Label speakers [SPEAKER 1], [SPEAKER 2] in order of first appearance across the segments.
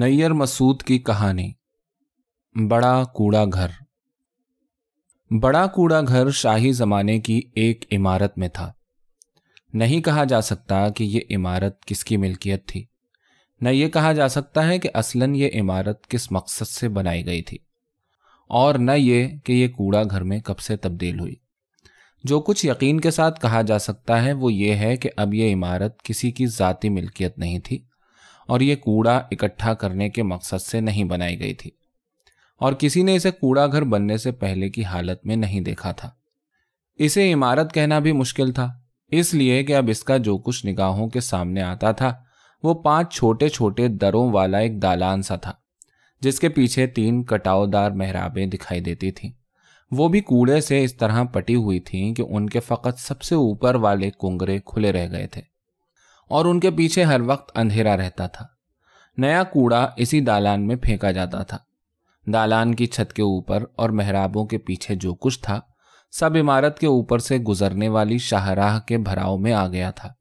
[SPEAKER 1] नैयर मसूद की कहानी बड़ा कूड़ा घर बड़ा कूड़ा घर शाही जमाने की एक इमारत में था नहीं कहा जा सकता कि यह इमारत किसकी मिल्कियत थी न ये कहा जा सकता है कि असलन ये इमारत किस मकसद से बनाई गई थी और न ये कि यह कूड़ा घर में कब से तब्दील हुई जो कुछ यकीन के साथ कहा जा सकता है वो ये है कि अब यह इमारत किसी की ज़ाती मिल्कियत नहीं थी और ये कूड़ा इकट्ठा करने के मकसद से नहीं बनाई गई थी और किसी ने इसे कूड़ा घर बनने से पहले की हालत में नहीं देखा था इसे इमारत कहना भी मुश्किल था इसलिए कि अब इसका जो कुछ निगाहों के सामने आता था वो पांच छोटे छोटे दरों वाला एक दालान सा था जिसके पीछे तीन कटावदार मेहराबें दिखाई देती थीं वो भी कूड़े से इस तरह पटी हुई थीं कि उनके फकत सबसे ऊपर वाले कुंगरे खुले रह गए थे और उनके पीछे हर वक्त अंधेरा रहता था नया कूड़ा इसी दालान में फेंका जाता था दालान की छत के ऊपर और मेहराबों के पीछे जो कुछ था सब इमारत के ऊपर से गुजरने वाली शाहराह के भराव में आ गया था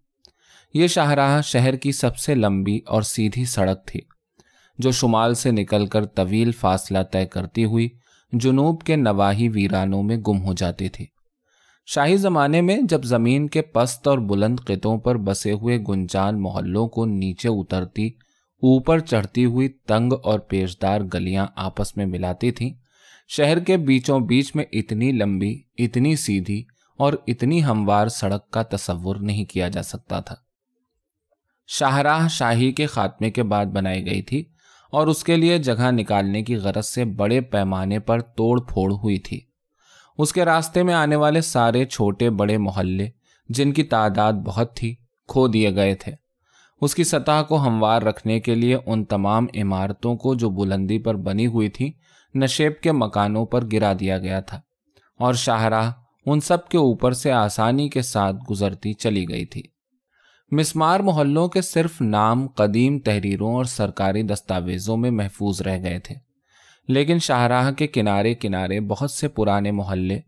[SPEAKER 1] ये शाहराह शहर की सबसे लंबी और सीधी सड़क थी जो शुमाल से निकलकर तवील फासला तय करती हुई जुनूब के नवाही वीरानों में गुम हो जाती थी शाही ज़माने में जब ज़मीन के पस्त और बुलंद खितों पर बसे हुए गुंजान मोहल्लों को नीचे उतरती ऊपर चढ़ती हुई तंग और पेशदार गलियां आपस में मिलाती थीं शहर के बीचों बीच में इतनी लंबी इतनी सीधी और इतनी हमवार सड़क का तस्वुर नहीं किया जा सकता था शाहराह शाही के खात्मे के बाद बनाई गई थी और उसके लिए जगह निकालने की गरज से बड़े पैमाने पर तोड़ फोड़ हुई थी उसके रास्ते में आने वाले सारे छोटे बड़े मोहल्ले जिनकी तादाद बहुत थी खो दिए गए थे उसकी सतह को हमवार रखने के लिए उन तमाम इमारतों को जो बुलंदी पर बनी हुई थी नशेब के मकानों पर गिरा दिया गया था और शाहराह उन सब के ऊपर से आसानी के साथ गुजरती चली गई थी मिसमार मोहल्लों के सिर्फ नाम कदीम तहरीरों और सरकारी दस्तावेजों में महफूज रह गए थे लेकिन शाहराह के किनारे किनारे बहुत से पुराने मोहल्ले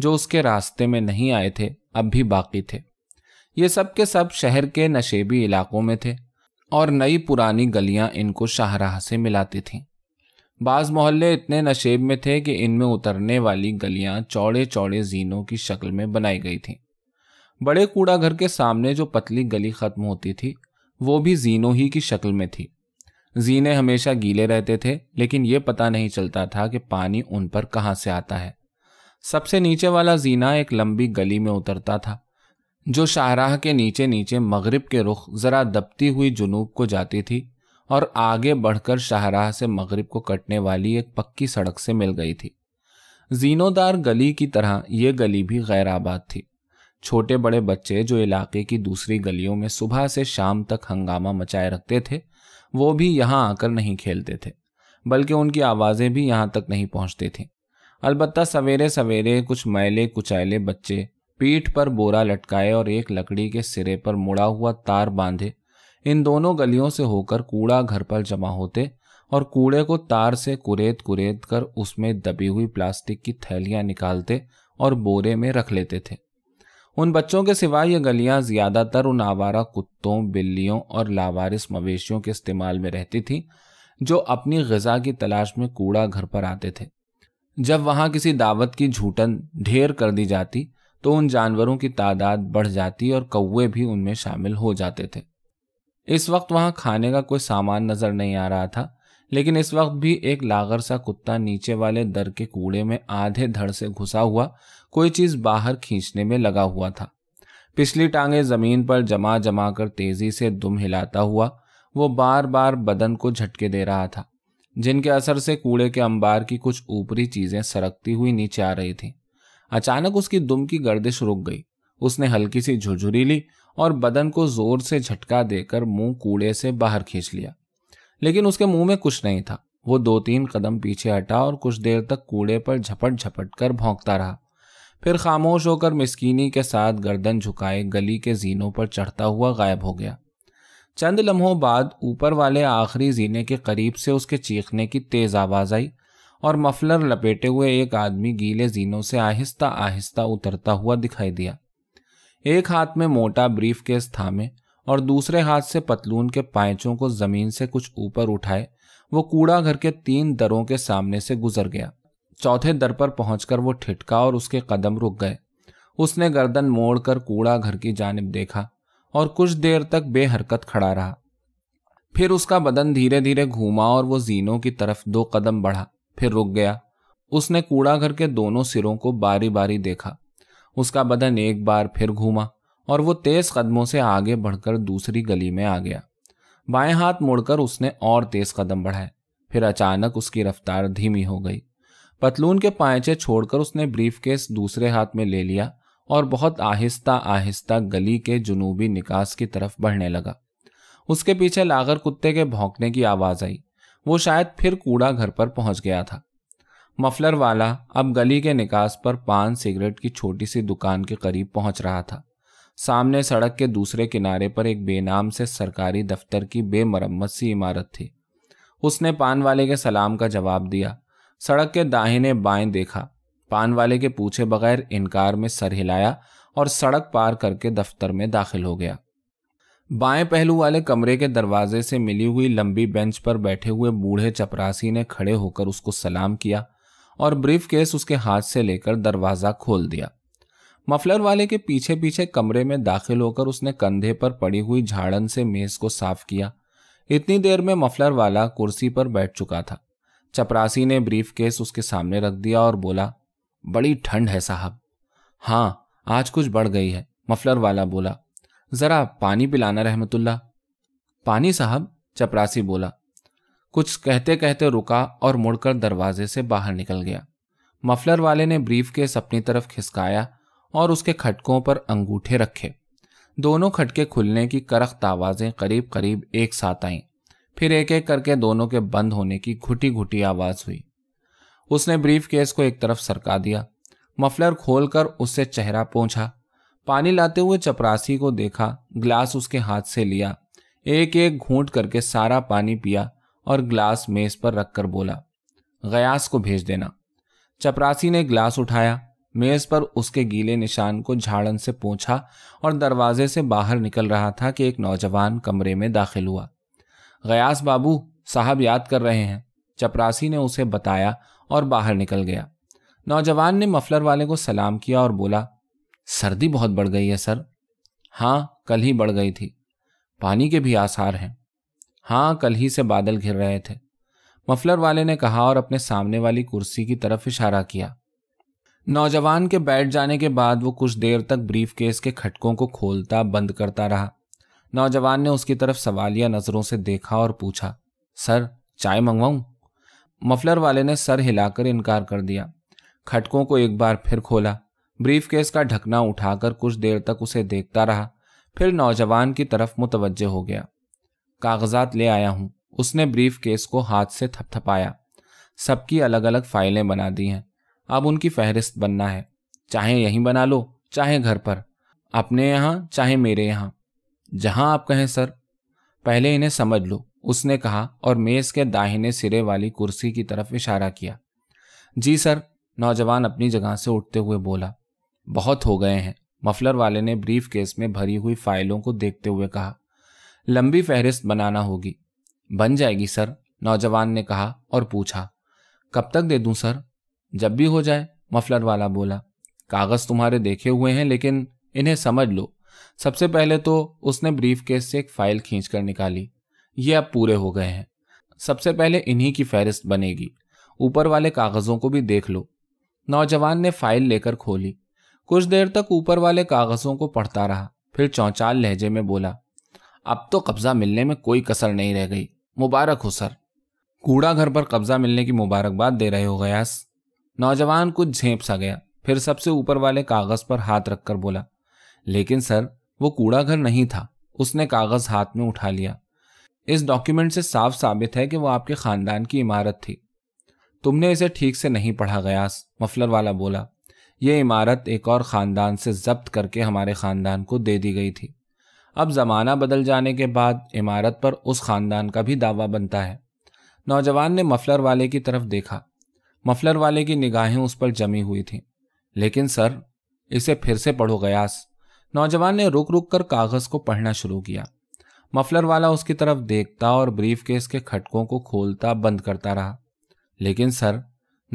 [SPEAKER 1] जो उसके रास्ते में नहीं आए थे अब भी बाकी थे ये सब के सब शहर के नशेबी इलाकों में थे और नई पुरानी गलियां इनको शाहराह से मिलाती थीं बाज़ मोहल्ले इतने नशेब में थे कि इनमें उतरने वाली गलियां चौड़े चौड़े जीनों की शक्ल में बनाई गई थीं बड़े कूड़ा घर के सामने जो पतली गली ख़त्म होती थी वो भी जीनों ही की शक्ल में थी जीने हमेशा गीले रहते थे लेकिन ये पता नहीं चलता था कि पानी उन पर कहाँ से आता है सबसे नीचे वाला जीना एक लंबी गली में उतरता था जो शाहराह के नीचे नीचे मगरिब के रुख ज़रा दबती हुई जुनूब को जाती थी और आगे बढ़कर शाहराह से मगरिब को कटने वाली एक पक्की सड़क से मिल गई थी जीनोदार गली की तरह ये गली भी गैर आबाद थी छोटे बड़े बच्चे जो इलाके की दूसरी गलियों में सुबह से शाम तक हंगामा मचाए रखते थे वो भी यहाँ आकर नहीं खेलते थे बल्कि उनकी आवाज़ें भी यहाँ तक नहीं पहुँचती थीं अलबत् सवेरे सवेरे कुछ मैले कुचैले बच्चे पीठ पर बोरा लटकाए और एक लकड़ी के सिरे पर मुड़ा हुआ तार बांधे इन दोनों गलियों से होकर कूड़ा घर पर जमा होते और कूड़े को तार से कुरेद कुरेद कर उसमें दबी हुई प्लास्टिक की थैलियां निकालते और बोरे में रख लेते थे उन बच्चों के सिवाय ये गलियां ज्यादातर उन आवारा कुत्तों बिल्लियों और लावारिस मवेशियों के इस्तेमाल में रहती थी जो अपनी गजा की तलाश में कूड़ा घर पर आते थे जब वहां किसी दावत की झूठन ढेर कर दी जाती तो उन जानवरों की तादाद बढ़ जाती और कौए भी उनमें शामिल हो जाते थे इस वक्त वहां खाने का कोई सामान नजर नहीं आ रहा था लेकिन इस वक्त भी एक लागर सा कुत्ता नीचे वाले दर के कूड़े में आधे धड़ से घुसा हुआ कोई चीज़ बाहर खींचने में लगा हुआ था पिछली टांगे ज़मीन पर जमा जमा कर तेज़ी से दुम हिलाता हुआ वो बार बार बदन को झटके दे रहा था जिनके असर से कूड़े के अंबार की कुछ ऊपरी चीज़ें सरकती हुई नीचे आ रही थी अचानक उसकी दुम की गर्दिश रुक गई उसने हल्की सी झुरझुरी ली और बदन को जोर से झटका देकर मुंह कूड़े से बाहर खींच लिया लेकिन उसके मुंह में कुछ नहीं था वो दो तीन कदम पीछे हटा और कुछ देर तक कूड़े पर झपट झपट कर भोंकता रहा फिर खामोश होकर मिसकीनी के साथ गर्दन झुकाए गली के जीनों पर चढ़ता हुआ गायब हो गया चंद लम्हों बाद ऊपर वाले आखिरी जीने के करीब से उसके चीखने की तेज़ आवाज़ आई और मफलर लपेटे हुए एक आदमी गीले जीनों से आहिस्ता आहिस्ता उतरता हुआ दिखाई दिया एक हाथ में मोटा ब्रीफ केस थामे और दूसरे हाथ से पतलून के पैंचों को ज़मीन से कुछ ऊपर उठाए वो कूड़ा घर के तीन दरों के सामने से गुजर गया चौथे दर पर पहुंचकर वो ठिठका और उसके कदम रुक गए उसने गर्दन मोड़कर कूड़ा घर की जानब देखा और कुछ देर तक बेहरकत खड़ा रहा फिर उसका बदन धीरे धीरे घूमा और वो जीनों की तरफ दो कदम बढ़ा फिर रुक गया उसने कूड़ा घर के दोनों सिरों को बारी बारी देखा उसका बदन एक बार फिर घूमा और वो तेज कदमों से आगे बढ़कर दूसरी गली में आ गया बाएं हाथ मोड़कर उसने और तेज कदम बढ़ाए फिर अचानक उसकी रफ्तार धीमी हो गई पतलून के पायचे छोड़कर उसने ब्रीफ केस दूसरे हाथ में ले लिया और बहुत आहिस्ता आहिस्ता गली के जुनूबी निकास की तरफ बढ़ने लगा उसके पीछे लागर कुत्ते के भौंकने की आवाज आई वो शायद फिर कूड़ा घर पर पहुंच गया था मफलर वाला अब गली के निकास पर पान सिगरेट की छोटी सी दुकान के करीब पहुंच रहा था सामने सड़क के दूसरे किनारे पर एक बेनाम से सरकारी दफ्तर की बेमरम्मत सी इमारत थी उसने पान वाले के सलाम का जवाब दिया सड़क के दाहिने बाएं देखा पान वाले के पूछे बगैर इनकार में सर हिलाया और सड़क पार करके दफ्तर में दाखिल हो गया बाएं पहलू वाले कमरे के दरवाजे से मिली हुई लंबी बेंच पर बैठे हुए बूढ़े चपरासी ने खड़े होकर उसको सलाम किया और ब्रीफ केस उसके हाथ से लेकर दरवाज़ा खोल दिया मफलर वाले के पीछे पीछे कमरे में दाखिल होकर उसने कंधे पर पड़ी हुई झाड़न से मेज को साफ किया इतनी देर में मफलर वाला कुर्सी पर बैठ चुका था चपरासी ने ब्रीफ केस उसके सामने रख दिया और बोला बड़ी ठंड है साहब हाँ आज कुछ बढ़ गई है मफलर वाला बोला ज़रा पानी पिलाना रहमतुल्ला पानी साहब चपरासी बोला कुछ कहते कहते रुका और मुड़कर दरवाजे से बाहर निकल गया मफलर वाले ने ब्रीफ केस अपनी तरफ खिसकाया और उसके खटकों पर अंगूठे रखे दोनों खटके खुलने की करख्त आवाज़ें करीब करीब एक साथ आईं फिर एक एक करके दोनों के बंद होने की घुटी घुटी आवाज हुई उसने ब्रीफ केस को एक तरफ सरका दिया मफलर खोलकर उससे चेहरा पहुंचा पानी लाते हुए चपरासी को देखा ग्लास उसके हाथ से लिया एक एक घूंट करके सारा पानी पिया और ग्लास मेज पर रखकर बोला गयास को भेज देना चपरासी ने ग्लास उठाया मेज पर उसके गीले निशान को झाड़न से पोंछा और दरवाजे से बाहर निकल रहा था कि एक नौजवान कमरे में दाखिल हुआ गयास बाबू साहब याद कर रहे हैं चपरासी ने उसे बताया और बाहर निकल गया नौजवान ने मफलर वाले को सलाम किया और बोला सर्दी बहुत बढ़ गई है सर हाँ कल ही बढ़ गई थी पानी के भी आसार हैं हाँ कल ही से बादल घिर रहे थे मफलर वाले ने कहा और अपने सामने वाली कुर्सी की तरफ इशारा किया नौजवान के बैठ जाने के बाद वो कुछ देर तक ब्रीफ केस के खटकों को खोलता बंद करता रहा नौजवान ने उसकी तरफ सवालिया नजरों से देखा और पूछा सर चाय मंगवाऊं मफलर वाले ने सर हिलाकर इनकार कर दिया खटकों को एक बार फिर खोला ब्रीफ केस का ढकना उठाकर कुछ देर तक उसे देखता रहा फिर नौजवान की तरफ मुतवजह हो गया कागजात ले आया हूं उसने ब्रीफ केस को हाथ से थपथपाया सबकी अलग अलग फाइलें बना दी हैं अब उनकी फहरिस्त बनना है चाहे यहीं बना लो चाहे घर पर अपने यहां चाहे मेरे यहां जहां आप कहें सर पहले इन्हें समझ लो उसने कहा और मेज के दाहिने सिरे वाली कुर्सी की तरफ इशारा किया जी सर नौजवान अपनी जगह से उठते हुए बोला बहुत हो गए हैं मफलर वाले ने ब्रीफ केस में भरी हुई फाइलों को देखते हुए कहा लंबी फहरिस्त बनाना होगी बन जाएगी सर नौजवान ने कहा और पूछा कब तक दे दूं सर जब भी हो जाए मफलर वाला बोला कागज तुम्हारे देखे हुए हैं लेकिन इन्हें समझ लो सबसे पहले तो उसने ब्रीफ केस से एक फाइल खींच कर निकाली ये अब पूरे हो गए हैं सबसे पहले इन्हीं की फहरिस्त बनेगी ऊपर वाले कागज़ों को भी देख लो नौजवान ने फाइल लेकर खोली कुछ देर तक ऊपर वाले कागज़ों को पढ़ता रहा फिर चौंचाल लहजे में बोला अब तो कब्ज़ा मिलने में कोई कसर नहीं रह गई मुबारक हो सर कूड़ा घर पर कब्ज़ा मिलने की मुबारकबाद दे रहे हो गयास नौजवान कुछ झेप सा गया फिर सबसे ऊपर वाले कागज़ पर हाथ रखकर बोला लेकिन सर वो कूड़ा घर नहीं था उसने कागज हाथ में उठा लिया इस डॉक्यूमेंट से साफ साबित है कि वो आपके खानदान की इमारत थी तुमने इसे ठीक से नहीं पढ़ा गयास मफलर वाला बोला ये इमारत एक और ख़ानदान से जब्त करके हमारे ख़ानदान को दे दी गई थी अब ज़माना बदल जाने के बाद इमारत पर उस ख़ानदान का भी दावा बनता है नौजवान ने मफलर वाले की तरफ देखा मफलर वाले की निगाहें उस पर जमी हुई थीं लेकिन सर इसे फिर से पढ़ो गयास नौजवान ने रुक रुक कर कागज को पढ़ना शुरू किया मफलर वाला उसकी तरफ देखता और ब्रीफ केस के खटकों को खोलता बंद करता रहा लेकिन सर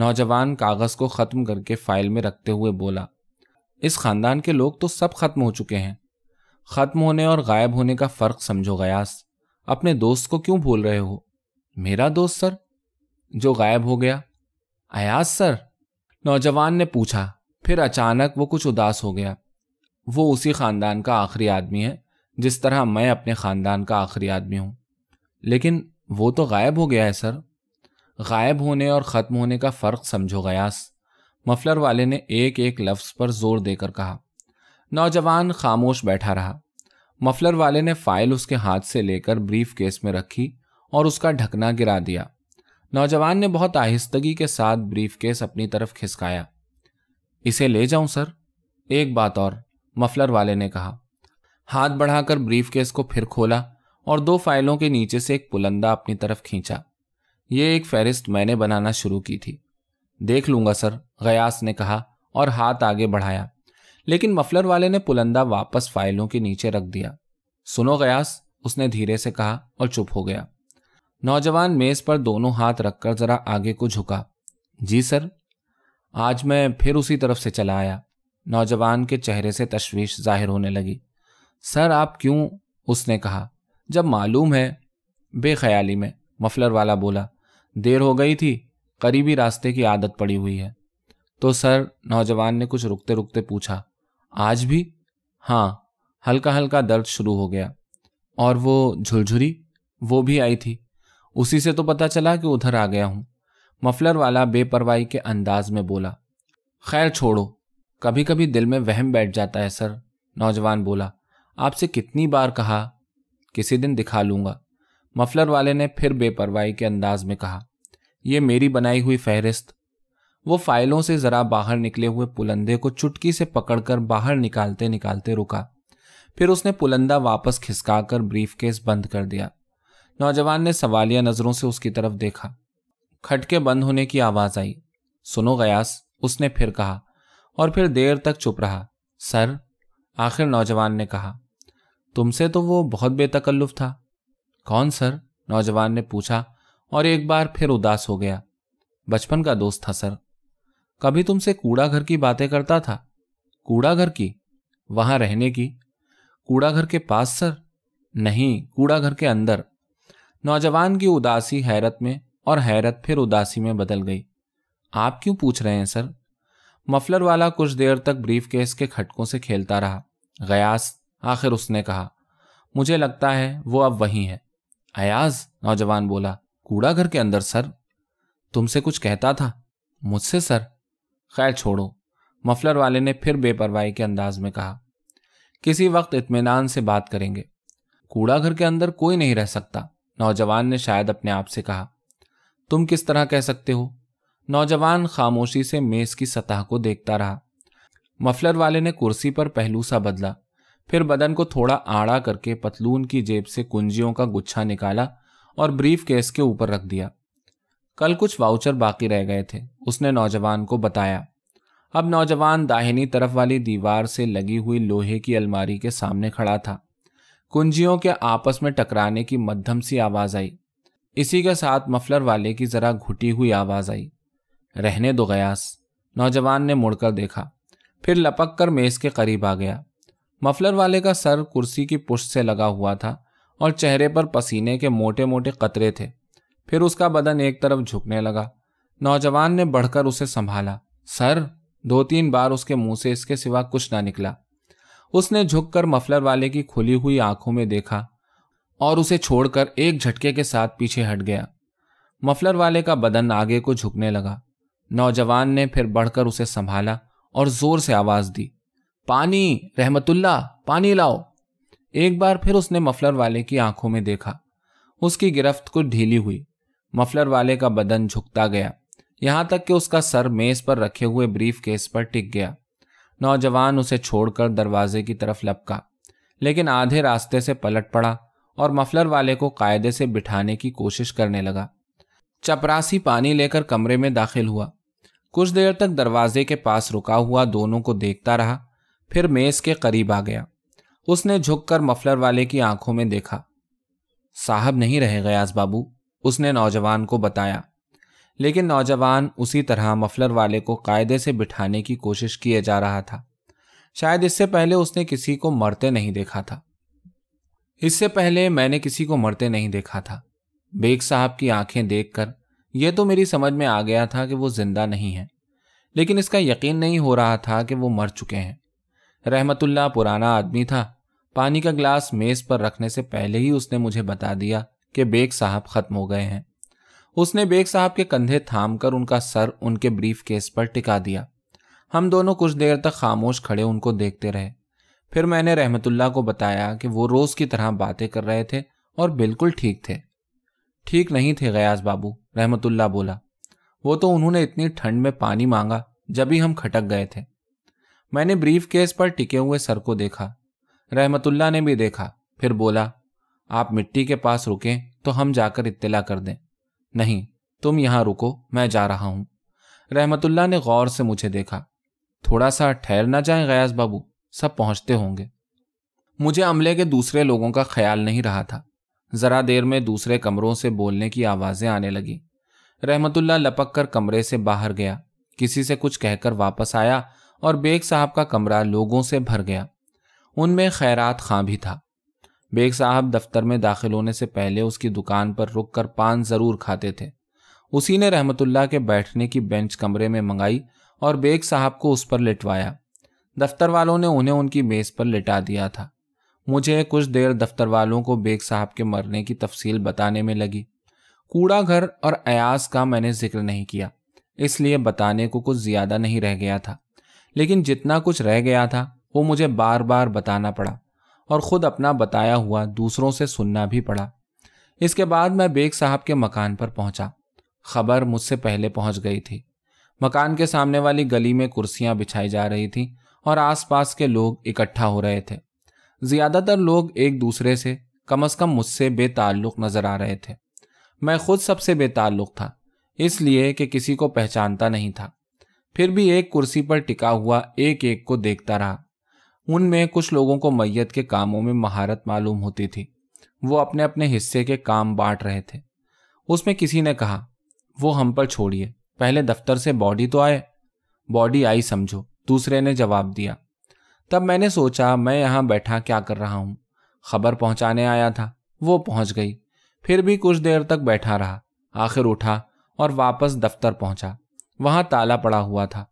[SPEAKER 1] नौजवान कागज को खत्म करके फाइल में रखते हुए बोला इस खानदान के लोग तो सब खत्म हो चुके हैं खत्म होने और गायब होने का फर्क समझो गयास अपने दोस्त को क्यों भूल रहे हो मेरा दोस्त सर जो गायब हो गया अयाज सर नौजवान ने पूछा फिर अचानक वो कुछ उदास हो गया वो उसी ख़ानदान का आखिरी आदमी है जिस तरह मैं अपने ख़ानदान का आखिरी आदमी हूँ लेकिन वो तो गायब हो गया है सर गायब होने और ख़त्म होने का फ़र्क समझो गयास मफलर वाले ने एक एक लफ्ज़ पर जोर देकर कहा नौजवान खामोश बैठा रहा मफलर वाले ने फाइल उसके हाथ से लेकर ब्रीफ केस में रखी और उसका ढकना गिरा दिया नौजवान ने बहुत आहिस्तगी के साथ ब्रीफ केस अपनी तरफ खिसकाया इसे ले जाऊं सर एक बात और मफलर वाले ने कहा हाथ बढ़ाकर ब्रीफ केस को फिर खोला और दो फाइलों के नीचे से एक पुलंदा अपनी तरफ खींचा ये एक फहरिस्त मैंने बनाना शुरू की थी देख लूंगा सर गयास ने कहा और हाथ आगे बढ़ाया लेकिन मफलर वाले ने पुलंदा वापस फाइलों के नीचे रख दिया सुनो गयास उसने धीरे से कहा और चुप हो गया नौजवान मेज पर दोनों हाथ रखकर जरा आगे को झुका जी सर आज मैं फिर उसी तरफ से चला आया नौजवान के चेहरे से तशवीश जाहिर होने लगी सर आप क्यों उसने कहा जब मालूम है बेख्याली में मफलर वाला बोला देर हो गई थी करीबी रास्ते की आदत पड़ी हुई है तो सर नौजवान ने कुछ रुकते रुकते पूछा आज भी हाँ हल्का हल्का दर्द शुरू हो गया और वो झुलझुरी वो भी आई थी उसी से तो पता चला कि उधर आ गया हूँ मफलर वाला बेपरवाही के अंदाज में बोला खैर छोड़ो कभी कभी दिल में वहम बैठ जाता है सर नौजवान बोला आपसे कितनी बार कहा किसी दिन दिखा लूंगा मफलर वाले ने फिर बेपरवाही के अंदाज में कहा यह मेरी बनाई हुई फहरिस्त वो फाइलों से जरा बाहर निकले हुए पुलंदे को चुटकी से पकड़कर बाहर निकालते निकालते रुका फिर उसने पुलंदा वापस खिसकाकर ब्रीफ केस बंद कर दिया नौजवान ने सवालिया नजरों से उसकी तरफ देखा खटके बंद होने की आवाज आई सुनो गयास उसने फिर कहा और फिर देर तक चुप रहा सर आखिर नौजवान ने कहा तुमसे तो वो बहुत बेतकल्लुफ था कौन सर नौजवान ने पूछा और एक बार फिर उदास हो गया बचपन का दोस्त था सर कभी तुमसे कूड़ा घर की बातें करता था कूड़ा घर की वहां रहने की कूड़ा घर के पास सर नहीं कूड़ा घर के अंदर नौजवान की उदासी हैरत में और हैरत फिर उदासी में बदल गई आप क्यों पूछ रहे हैं सर मफलर वाला कुछ देर तक ब्रीफ केस के खटकों से खेलता रहा गयास आखिर उसने कहा मुझे लगता है वो अब वहीं है अयाज नौजवान बोला कूड़ा घर के अंदर सर तुमसे कुछ कहता था मुझसे सर खैर छोड़ो मफलर वाले ने फिर बेपरवाही के अंदाज में कहा किसी वक्त इतमान से बात करेंगे कूड़ा घर के अंदर कोई नहीं रह सकता नौजवान ने शायद अपने आप से कहा तुम किस तरह कह सकते हो नौजवान खामोशी से मेज की सतह को देखता रहा मफलर वाले ने कुर्सी पर पहलू सा बदला फिर बदन को थोड़ा आड़ा करके पतलून की जेब से कुंजियों का गुच्छा निकाला और ब्रीफ केस के ऊपर रख दिया कल कुछ वाउचर बाकी रह गए थे उसने नौजवान को बताया अब नौजवान दाहिनी तरफ वाली दीवार से लगी हुई लोहे की अलमारी के सामने खड़ा था कुंजियों के आपस में टकराने की मध्यम सी आवाज आई इसी के साथ मफलर वाले की जरा घुटी हुई आवाज आई रहने दो गयास नौजवान ने मुड़कर देखा फिर लपक कर मेज के करीब आ गया मफलर वाले का सर कुर्सी की पुष्ट से लगा हुआ था और चेहरे पर पसीने के मोटे मोटे कतरे थे फिर उसका बदन एक तरफ झुकने लगा नौजवान ने बढ़कर उसे संभाला सर दो तीन बार उसके मुंह से इसके सिवा कुछ ना निकला उसने झुककर मफलर वाले की खुली हुई आंखों में देखा और उसे छोड़कर एक झटके के साथ पीछे हट गया मफलर वाले का बदन आगे को झुकने लगा नौजवान ने फिर बढ़कर उसे संभाला और जोर से आवाज दी पानी रहमतुल्ला पानी लाओ एक बार फिर उसने मफलर वाले की आंखों में देखा उसकी गिरफ्त कुछ ढीली हुई मफलर वाले का बदन झुकता गया यहां तक कि उसका सर मेज पर रखे हुए ब्रीफ केस पर टिक गया नौजवान उसे छोड़कर दरवाजे की तरफ लपका लेकिन आधे रास्ते से पलट पड़ा और मफलर वाले को कायदे से बिठाने की कोशिश करने लगा चपरासी पानी लेकर कमरे में दाखिल हुआ कुछ देर तक दरवाजे के पास रुका हुआ दोनों को देखता रहा फिर मेज के करीब आ गया उसने झुककर मफलर वाले की आंखों में देखा साहब नहीं रहे गयास बाबू उसने नौजवान को बताया लेकिन नौजवान उसी तरह मफलर वाले को कायदे से बिठाने की कोशिश किए जा रहा था शायद इससे पहले उसने किसी को मरते नहीं देखा था इससे पहले मैंने किसी को मरते नहीं देखा था बेग साहब की आंखें देखकर ये तो मेरी समझ में आ गया था कि वो जिंदा नहीं है लेकिन इसका यकीन नहीं हो रहा था कि वो मर चुके हैं रहमतुल्ला पुराना आदमी था पानी का गिलास मेज पर रखने से पहले ही उसने मुझे बता दिया कि बेग साहब खत्म हो गए हैं उसने बेग साहब के कंधे थाम कर उनका सर उनके ब्रीफ केस पर टिका दिया हम दोनों कुछ देर तक खामोश खड़े उनको देखते रहे फिर मैंने रहमतुल्ला को बताया कि वो रोज की तरह बातें कर रहे थे और बिल्कुल ठीक थे ठीक नहीं थे गयाज बाबू रहमतुल्ला बोला वो तो उन्होंने इतनी ठंड में पानी मांगा जब ही हम खटक गए थे मैंने ब्रीफ केस पर टिके हुए सर को देखा रहमतुल्ला ने भी देखा फिर बोला आप मिट्टी के पास रुकें तो हम जाकर इत्तला कर दें नहीं तुम यहां रुको मैं जा रहा हूं रहमतुल्ला ने गौर से मुझे देखा थोड़ा सा ठहर ना जाए गयास बाबू सब पहुंचते होंगे मुझे अमले के दूसरे लोगों का ख्याल नहीं रहा था ज़रा देर में दूसरे कमरों से बोलने की आवाज़ें आने लगीं रहमतुल्ला लपक कर कमरे से बाहर गया किसी से कुछ कहकर वापस आया और बेग साहब का कमरा लोगों से भर गया उनमें खैरात खां भी था बेग साहब दफ्तर में दाखिल होने से पहले उसकी दुकान पर रुक कर पान ज़रूर खाते थे उसी ने रहमतुल्ला के बैठने की बेंच कमरे में मंगाई और बेग साहब को उस पर लिटवाया दफ्तर वालों ने उन्हें उनकी मेज़ पर लिटा दिया था मुझे कुछ देर दफ्तर वालों को बेग साहब के मरने की तफसील बताने में लगी कूड़ा घर और अयास का मैंने जिक्र नहीं किया इसलिए बताने को कुछ ज़्यादा नहीं रह गया था लेकिन जितना कुछ रह गया था वो मुझे बार बार बताना पड़ा और ख़ुद अपना बताया हुआ दूसरों से सुनना भी पड़ा इसके बाद मैं बेग साहब के मकान पर पहुंचा। खबर मुझसे पहले पहुंच गई थी मकान के सामने वाली गली में कुर्सियां बिछाई जा रही थीं और आसपास के लोग इकट्ठा हो रहे थे ज्यादातर लोग एक दूसरे से कम अज कम मुझसे बेताल्लुक नजर आ रहे थे मैं खुद सबसे बेताल्लुक था इसलिए कि किसी को पहचानता नहीं था फिर भी एक कुर्सी पर टिका हुआ एक एक को देखता रहा उनमें कुछ लोगों को मैयत के कामों में महारत मालूम होती थी वो अपने अपने हिस्से के काम बांट रहे थे उसमें किसी ने कहा वो हम पर छोड़िए पहले दफ्तर से बॉडी तो आए बॉडी आई समझो दूसरे ने जवाब दिया तब मैंने सोचा मैं यहाँ बैठा क्या कर रहा हूँ खबर पहुँचाने आया था वो पहुँच गई फिर भी कुछ देर तक बैठा रहा आखिर उठा और वापस दफ्तर पहुँचा वहाँ ताला पड़ा हुआ था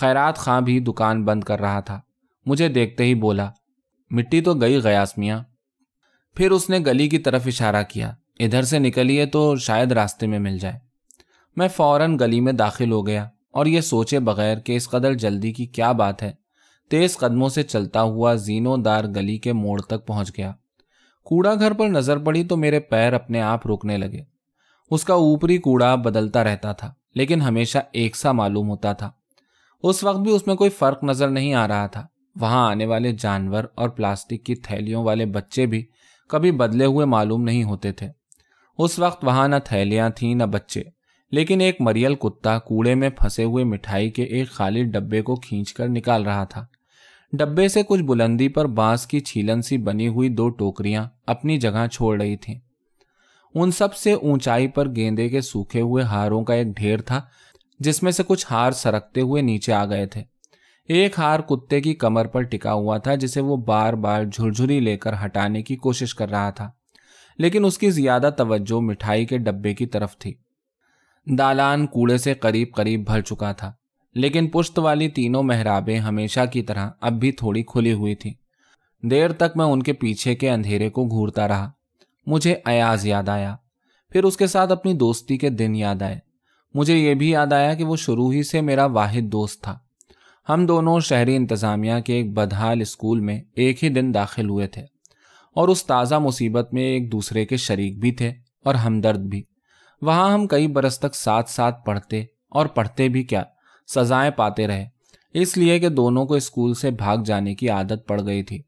[SPEAKER 1] खैरात खां भी दुकान बंद कर रहा था मुझे देखते ही बोला मिट्टी तो गई गयास मियाँ फिर उसने गली की तरफ इशारा किया इधर से निकलिए तो शायद रास्ते में मिल जाए मैं फौरन गली में दाखिल हो गया और ये सोचे बगैर कि इस कदर जल्दी की क्या बात है तेज कदमों से चलता हुआ जीनोदार गली के मोड़ तक पहुंच गया कूड़ा घर पर नजर पड़ी तो मेरे पैर अपने आप रुकने लगे उसका ऊपरी कूड़ा बदलता रहता था लेकिन हमेशा एक सा मालूम होता था उस वक्त भी उसमें कोई फर्क नजर नहीं आ रहा था वहां आने वाले जानवर और प्लास्टिक की थैलियों वाले बच्चे भी कभी बदले हुए मालूम नहीं होते थे उस वक्त वहां न थैलियां थीं न बच्चे लेकिन एक मरियल कुत्ता कूड़े में फंसे हुए मिठाई के एक खाली डब्बे को खींचकर निकाल रहा था डब्बे से कुछ बुलंदी पर बांस की छीलन सी बनी हुई दो टोकरियां अपनी जगह छोड़ रही थीं। उन सब से ऊंचाई पर गेंदे के सूखे हुए हारों का एक ढेर था जिसमें से कुछ हार सरकते हुए नीचे आ गए थे एक हार कुत्ते की कमर पर टिका हुआ था जिसे वो बार बार झुरझुरी लेकर हटाने की कोशिश कर रहा था लेकिन उसकी ज्यादा तवज्जो मिठाई के डब्बे की तरफ थी दालान कूड़े से करीब करीब भर चुका था लेकिन पुश्त वाली तीनों मेहराबें हमेशा की तरह अब भी थोड़ी खुली हुई थी देर तक मैं उनके पीछे के अंधेरे को घूरता रहा मुझे अयाज याद आया फिर उसके साथ अपनी दोस्ती के दिन याद आए मुझे ये भी याद आया कि वो शुरू ही से मेरा वाहिद दोस्त था हम दोनों शहरी इंतज़ामिया के एक बदहाल स्कूल में एक ही दिन दाखिल हुए थे और उस ताज़ा मुसीबत में एक दूसरे के शरीक भी थे और हमदर्द भी वहाँ हम कई बरस तक साथ साथ पढ़ते और पढ़ते भी क्या सजाएं पाते रहे इसलिए कि दोनों को स्कूल से भाग जाने की आदत पड़ गई थी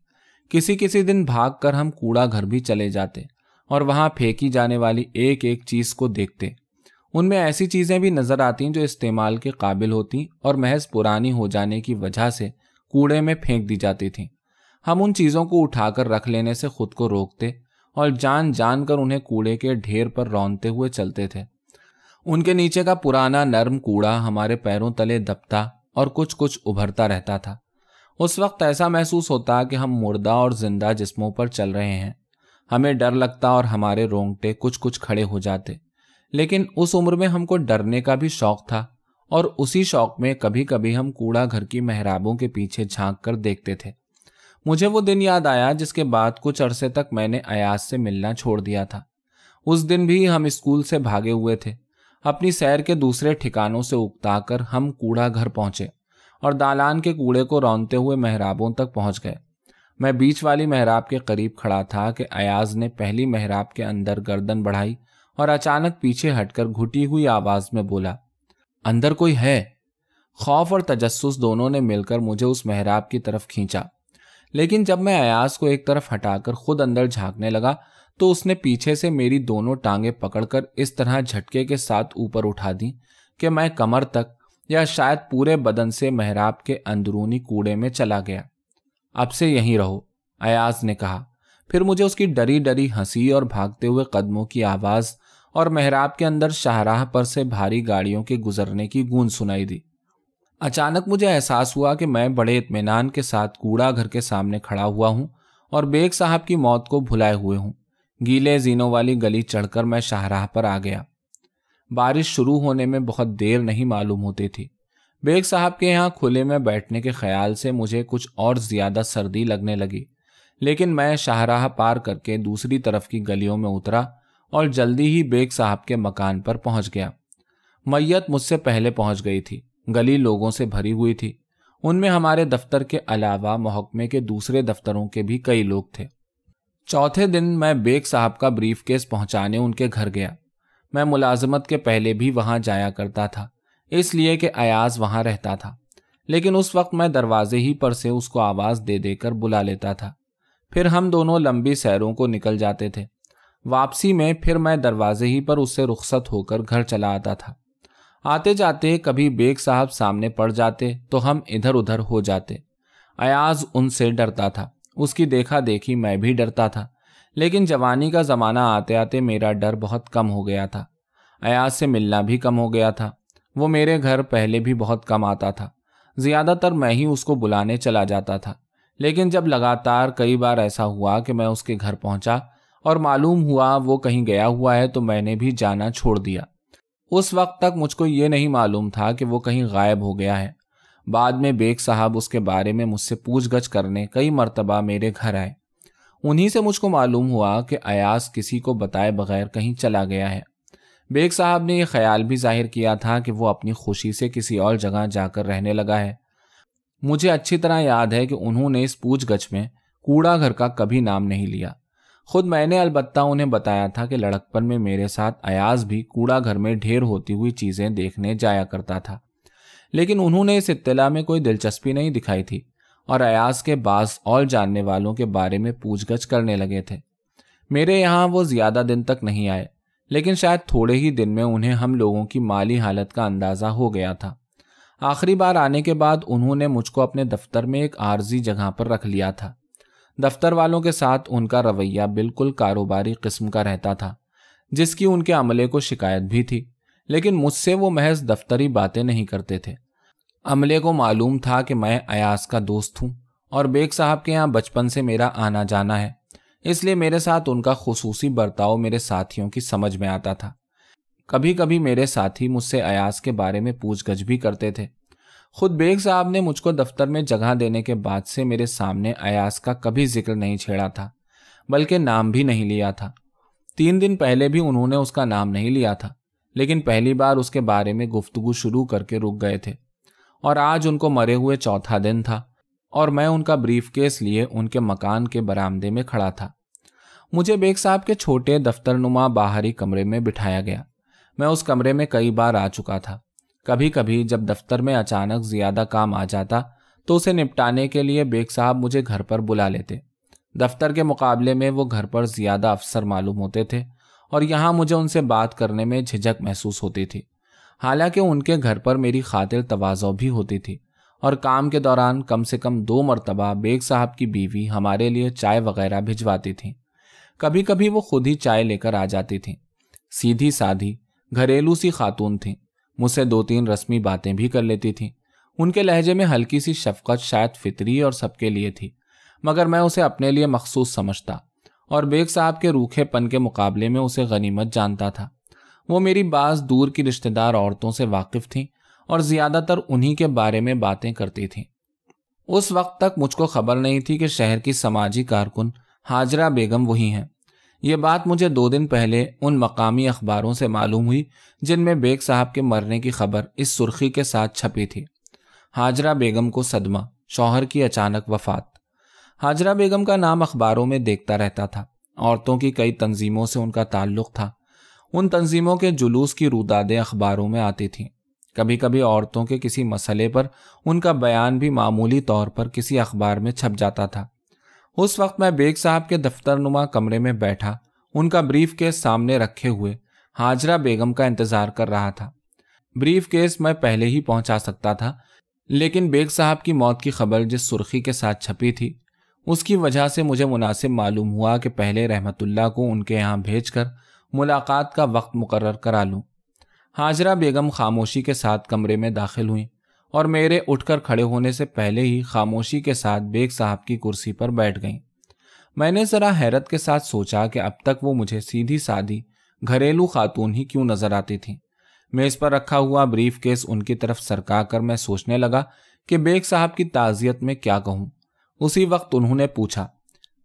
[SPEAKER 1] किसी किसी दिन भाग कर हम कूड़ा घर भी चले जाते और वहां फेंकी जाने वाली एक एक चीज़ को देखते उनमें ऐसी चीज़ें भी नज़र आती जो इस्तेमाल के काबिल होती और महज पुरानी हो जाने की वजह से कूड़े में फेंक दी जाती थी हम उन चीज़ों को उठाकर रख लेने से खुद को रोकते और जान जान कर उन्हें कूड़े के ढेर पर रौनते हुए चलते थे उनके नीचे का पुराना नर्म कूड़ा हमारे पैरों तले दबता और कुछ कुछ उभरता रहता था उस वक्त ऐसा महसूस होता कि हम मुर्दा और जिंदा जिस्मों पर चल रहे हैं हमें डर लगता और हमारे रोंगटे कुछ कुछ खड़े हो जाते लेकिन उस उम्र में हमको डरने का भी शौक था और उसी शौक में कभी कभी हम कूड़ा घर की मेहराबों के पीछे झांक कर देखते थे मुझे वो दिन याद आया जिसके बाद कुछ अरसे तक मैंने अयाज से मिलना छोड़ दिया था उस दिन भी हम स्कूल से भागे हुए थे अपनी सैर के दूसरे ठिकानों से उकताकर हम कूड़ा घर पहुंचे और दालान के कूड़े को रौनते हुए मेहराबों तक पहुंच गए मैं बीच वाली मेहराब के करीब खड़ा था कि अयाज ने पहली मेहराब के अंदर गर्दन बढ़ाई और अचानक पीछे हटकर घुटी हुई आवाज में बोला अंदर कोई है खौफ और तजस्स दोनों ने मिलकर मुझे उस मेहराब की तरफ खींचा लेकिन जब मैं अयाज को एक तरफ हटाकर खुद अंदर झांकने लगा तो उसने पीछे से मेरी दोनों टांगे पकड़कर इस तरह झटके के साथ ऊपर उठा दी कि मैं कमर तक या शायद पूरे बदन से मेहराब के अंदरूनी कूड़े में चला गया अब से यहीं रहो अयाज ने कहा फिर मुझे उसकी डरी डरी हंसी और भागते हुए कदमों की आवाज़ और मेहराब के अंदर शाहराह पर से भारी गाड़ियों के गुजरने की गूंज सुनाई दी अचानक मुझे एहसास हुआ कि मैं बड़े इतमान के साथ कूड़ा घर के सामने खड़ा हुआ हूँ और बेग साहब की मौत को भुलाए हुए हूं गीले जीनों वाली गली चढ़कर मैं शाहराह पर आ गया बारिश शुरू होने में बहुत देर नहीं मालूम होती थी बेग साहब के यहाँ खुले में बैठने के ख्याल से मुझे कुछ और ज़्यादा सर्दी लगने लगी लेकिन मैं शाहराह पार करके दूसरी तरफ की गलियों में उतरा और जल्दी ही बेग साहब के मकान पर पहुंच गया मैयत मुझसे पहले पहुंच गई थी गली लोगों से भरी हुई थी उनमें हमारे दफ्तर के अलावा महकमे के दूसरे दफ्तरों के भी कई लोग थे चौथे दिन मैं बेग साहब का ब्रीफ केस पहुंचाने उनके घर गया मैं मुलाजमत के पहले भी वहां जाया करता था इसलिए कि अयाज वहां रहता था लेकिन उस वक्त मैं दरवाजे ही पर से उसको आवाज़ दे देकर बुला लेता था फिर हम दोनों लंबी सैरों को निकल जाते थे वापसी में फिर मैं दरवाजे ही पर उससे रुख्सत होकर घर चला आता था आते जाते कभी बेग साहब सामने पड़ जाते तो हम इधर उधर हो जाते अयाज उनसे डरता था उसकी देखा देखी मैं भी डरता था लेकिन जवानी का ज़माना आते आते मेरा डर बहुत कम हो गया था अयाज से मिलना भी कम हो गया था वो मेरे घर पहले भी बहुत कम आता था ज़्यादातर मैं ही उसको बुलाने चला जाता था लेकिन जब लगातार कई बार ऐसा हुआ कि मैं उसके घर पहुंचा और मालूम हुआ वो कहीं गया हुआ है तो मैंने भी जाना छोड़ दिया उस वक्त तक मुझको ये नहीं मालूम था कि वो कहीं गायब हो गया है बाद में बेग साहब उसके बारे में मुझसे पूछ गछ करने कई मरतबा मेरे घर आए उन्हीं से मुझको मालूम हुआ कि अयास किसी को बताए बगैर कहीं चला गया है बेग साहब ने यह ख्याल भी जाहिर किया था कि वो अपनी खुशी से किसी और जगह जाकर रहने लगा है मुझे अच्छी तरह याद है कि उन्होंने इस पूछ गछ में कूड़ा घर का कभी नाम नहीं लिया खुद मैंने अलबत्ता उन्हें बताया था कि लड़कपन में मेरे साथ अयाज भी कूड़ा घर में ढेर होती हुई चीज़ें देखने जाया करता था लेकिन उन्होंने इस इत्तला में कोई दिलचस्पी नहीं दिखाई थी और अयाज के बास और जानने वालों के बारे में पूछ गछ करने लगे थे मेरे यहाँ वो ज़्यादा दिन तक नहीं आए लेकिन शायद थोड़े ही दिन में उन्हें हम लोगों की माली हालत का अंदाज़ा हो गया था आखिरी बार आने के बाद उन्होंने मुझको अपने दफ्तर में एक आर्जी जगह पर रख लिया था दफ्तर वालों के साथ उनका रवैया बिल्कुल कारोबारी किस्म का रहता था जिसकी उनके अमले को शिकायत भी थी लेकिन मुझसे वो महज दफ्तरी बातें नहीं करते थे अमले को मालूम था कि मैं अयास का दोस्त हूँ और बेग साहब के यहाँ बचपन से मेरा आना जाना है इसलिए मेरे साथ उनका खसूसी बर्ताव मेरे साथियों की समझ में आता था कभी कभी मेरे साथी मुझसे अयास के बारे में पूछगछ भी करते थे खुद बेग साहब ने मुझको दफ्तर में जगह देने के बाद से मेरे सामने अयास का कभी जिक्र नहीं छेड़ा था बल्कि नाम भी नहीं लिया था तीन दिन पहले भी उन्होंने उसका नाम नहीं लिया था लेकिन पहली बार उसके बारे में गुफ्तगु शुरू करके रुक गए थे और आज उनको मरे हुए चौथा दिन था और मैं उनका ब्रीफ केस लिए उनके मकान के बरामदे में खड़ा था मुझे बेग साहब के छोटे दफ्तर नुमा बाहरी कमरे में बिठाया गया मैं उस कमरे में कई बार आ चुका था कभी कभी जब दफ्तर में अचानक ज़्यादा काम आ जाता तो उसे निपटाने के लिए बेग साहब मुझे घर पर बुला लेते दफ्तर के मुकाबले में वो घर पर ज़्यादा अफसर मालूम होते थे और यहाँ मुझे उनसे बात करने में झिझक महसूस होती थी हालांकि उनके घर पर मेरी खातिर तोज़ो भी होती थी और काम के दौरान कम से कम दो मरतबा बेग साहब की बीवी हमारे लिए चाय वगैरह भिजवाती थी कभी कभी वो खुद ही चाय लेकर आ जाती थी सीधी साधी घरेलू सी खातून थी मुझसे दो तीन रस्मी बातें भी कर लेती थी उनके लहजे में हल्की सी शफकत शायद फितरी और सबके लिए थी मगर मैं उसे अपने लिए मखसूस समझता और बेग साहब के रूखे पन के मुकाबले में उसे गनीमत जानता था वो मेरी बाज दूर की रिश्तेदार औरतों से वाकिफ थीं और ज़्यादातर उन्हीं के बारे में बातें करती थीं उस वक्त तक मुझको खबर नहीं थी कि शहर की समाजी कारकुन हाजरा बेगम वही हैं ये बात मुझे दो दिन पहले उन मकामी अखबारों से मालूम हुई जिनमें बेग साहब के मरने की खबर इस सुर्खी के साथ छपी थी हाजरा बेगम को सदमा शौहर की अचानक वफात हाजरा बेगम का नाम अखबारों में देखता रहता था औरतों की कई तंजीमों से उनका ताल्लुक था उन तंजीमों के जुलूस की रूदादें अखबारों में आती थीं कभी कभी औरतों के किसी मसले पर उनका बयान भी मामूली तौर पर किसी अखबार में छप जाता था उस वक्त मैं बेग साहब के दफ्तर नुमा कमरे में बैठा उनका ब्रीफ केस सामने रखे हुए हाजरा बेगम का इंतज़ार कर रहा था ब्रीफ केस मैं पहले ही पहुंचा सकता था लेकिन बेग साहब की मौत की खबर जिस सुर्खी के साथ छपी थी उसकी वजह से मुझे मुनासिब मालूम हुआ कि पहले रहमतुल्ला को उनके यहाँ भेज कर मुलाकात का वक्त मुकर करा लूँ हाजरा बेगम खामोशी के साथ कमरे में दाखिल हुई और मेरे उठकर खड़े होने से पहले ही खामोशी के साथ बेग साहब की कुर्सी पर बैठ गईं मैंने ज़रा हैरत के साथ सोचा कि अब तक वो मुझे सीधी सादी घरेलू खातून ही क्यों नज़र आती थी मेज़ पर रखा हुआ ब्रीफ केस उनकी तरफ सरका कर मैं सोचने लगा कि बेग साहब की ताज़ियत में क्या कहूँ उसी वक्त उन्होंने पूछा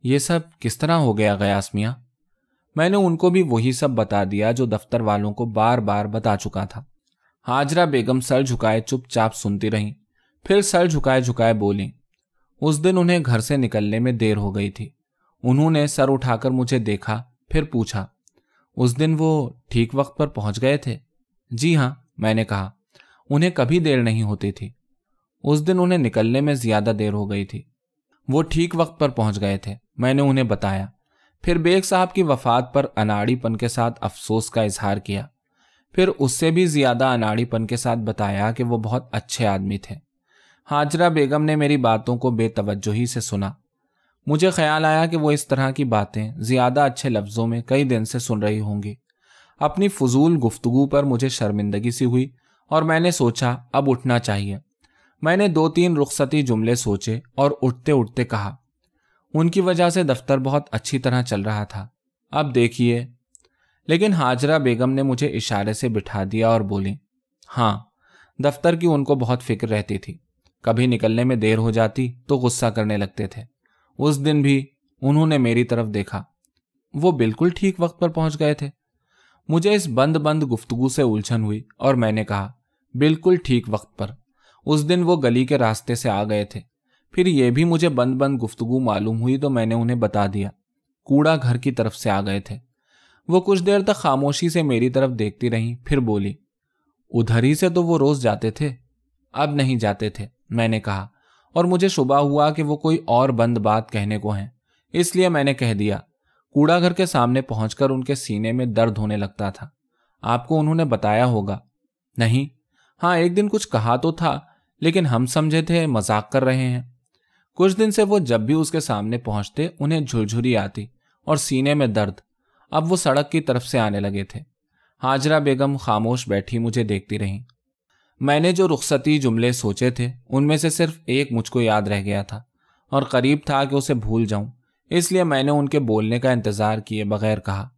[SPEAKER 1] ये सब किस तरह हो गया गयास मियाँ मैंने उनको भी वही सब बता दिया जो दफ्तर वालों को बार बार बता चुका था हाजरा बेगम सर झुकाए चुपचाप सुनती रहीं फिर सर झुकाए झुकाए बोली उस दिन उन्हें घर से निकलने में देर हो गई थी उन्होंने सर उठाकर मुझे देखा फिर पूछा उस दिन वो ठीक वक्त पर पहुंच गए थे जी हाँ मैंने कहा उन्हें कभी देर नहीं होती थी उस दिन उन्हें निकलने में ज्यादा देर हो गई थी वो ठीक वक्त पर पहुंच गए थे मैंने उन्हें बताया फिर बेग साहब की वफात पर अनाड़ीपन के साथ अफसोस का इजहार किया फिर उससे भी ज़्यादा अनाड़ीपन के साथ बताया कि वो बहुत अच्छे आदमी थे हाजरा बेगम ने मेरी बातों को बेतवजही से सुना मुझे ख्याल आया कि वो इस तरह की बातें ज़्यादा अच्छे लफ्ज़ों में कई दिन से सुन रही होंगी अपनी फजूल गुफ्तगु पर मुझे शर्मिंदगी सी हुई और मैंने सोचा अब उठना चाहिए मैंने दो तीन रुखसती जुमले सोचे और उठते उठते कहा उनकी वजह से दफ्तर बहुत अच्छी तरह चल रहा था अब देखिए लेकिन हाजरा बेगम ने मुझे इशारे से बिठा दिया और बोली हाँ दफ्तर की उनको बहुत फिक्र रहती थी कभी निकलने में देर हो जाती तो गुस्सा करने लगते थे उस दिन भी उन्होंने मेरी तरफ देखा वो बिल्कुल ठीक वक्त पर पहुंच गए थे मुझे इस बंद बंद गुफ्तगु से उलझन हुई और मैंने कहा बिल्कुल ठीक वक्त पर उस दिन वो गली के रास्ते से आ गए थे फिर ये भी मुझे बंद बंद गुफ्तगु मालूम हुई तो मैंने उन्हें बता दिया कूड़ा घर की तरफ से आ गए थे वो कुछ देर तक खामोशी से मेरी तरफ देखती रहीं फिर बोली उधर ही से तो वो रोज जाते थे अब नहीं जाते थे मैंने कहा और मुझे शुबा हुआ कि वो कोई और बंद बात कहने को है इसलिए मैंने कह दिया कूड़ा घर के सामने पहुंचकर उनके सीने में दर्द होने लगता था आपको उन्होंने बताया होगा नहीं हाँ एक दिन कुछ कहा तो था लेकिन हम समझे थे मजाक कर रहे हैं कुछ दिन से वो जब भी उसके सामने पहुंचते उन्हें झुरझुरी आती और सीने में दर्द अब वो सड़क की तरफ से आने लगे थे हाजरा बेगम खामोश बैठी मुझे देखती रहीं मैंने जो रुखसती जुमले सोचे थे उनमें से सिर्फ एक मुझको याद रह गया था और करीब था कि उसे भूल जाऊं इसलिए मैंने उनके बोलने का इंतज़ार किए बगैर कहा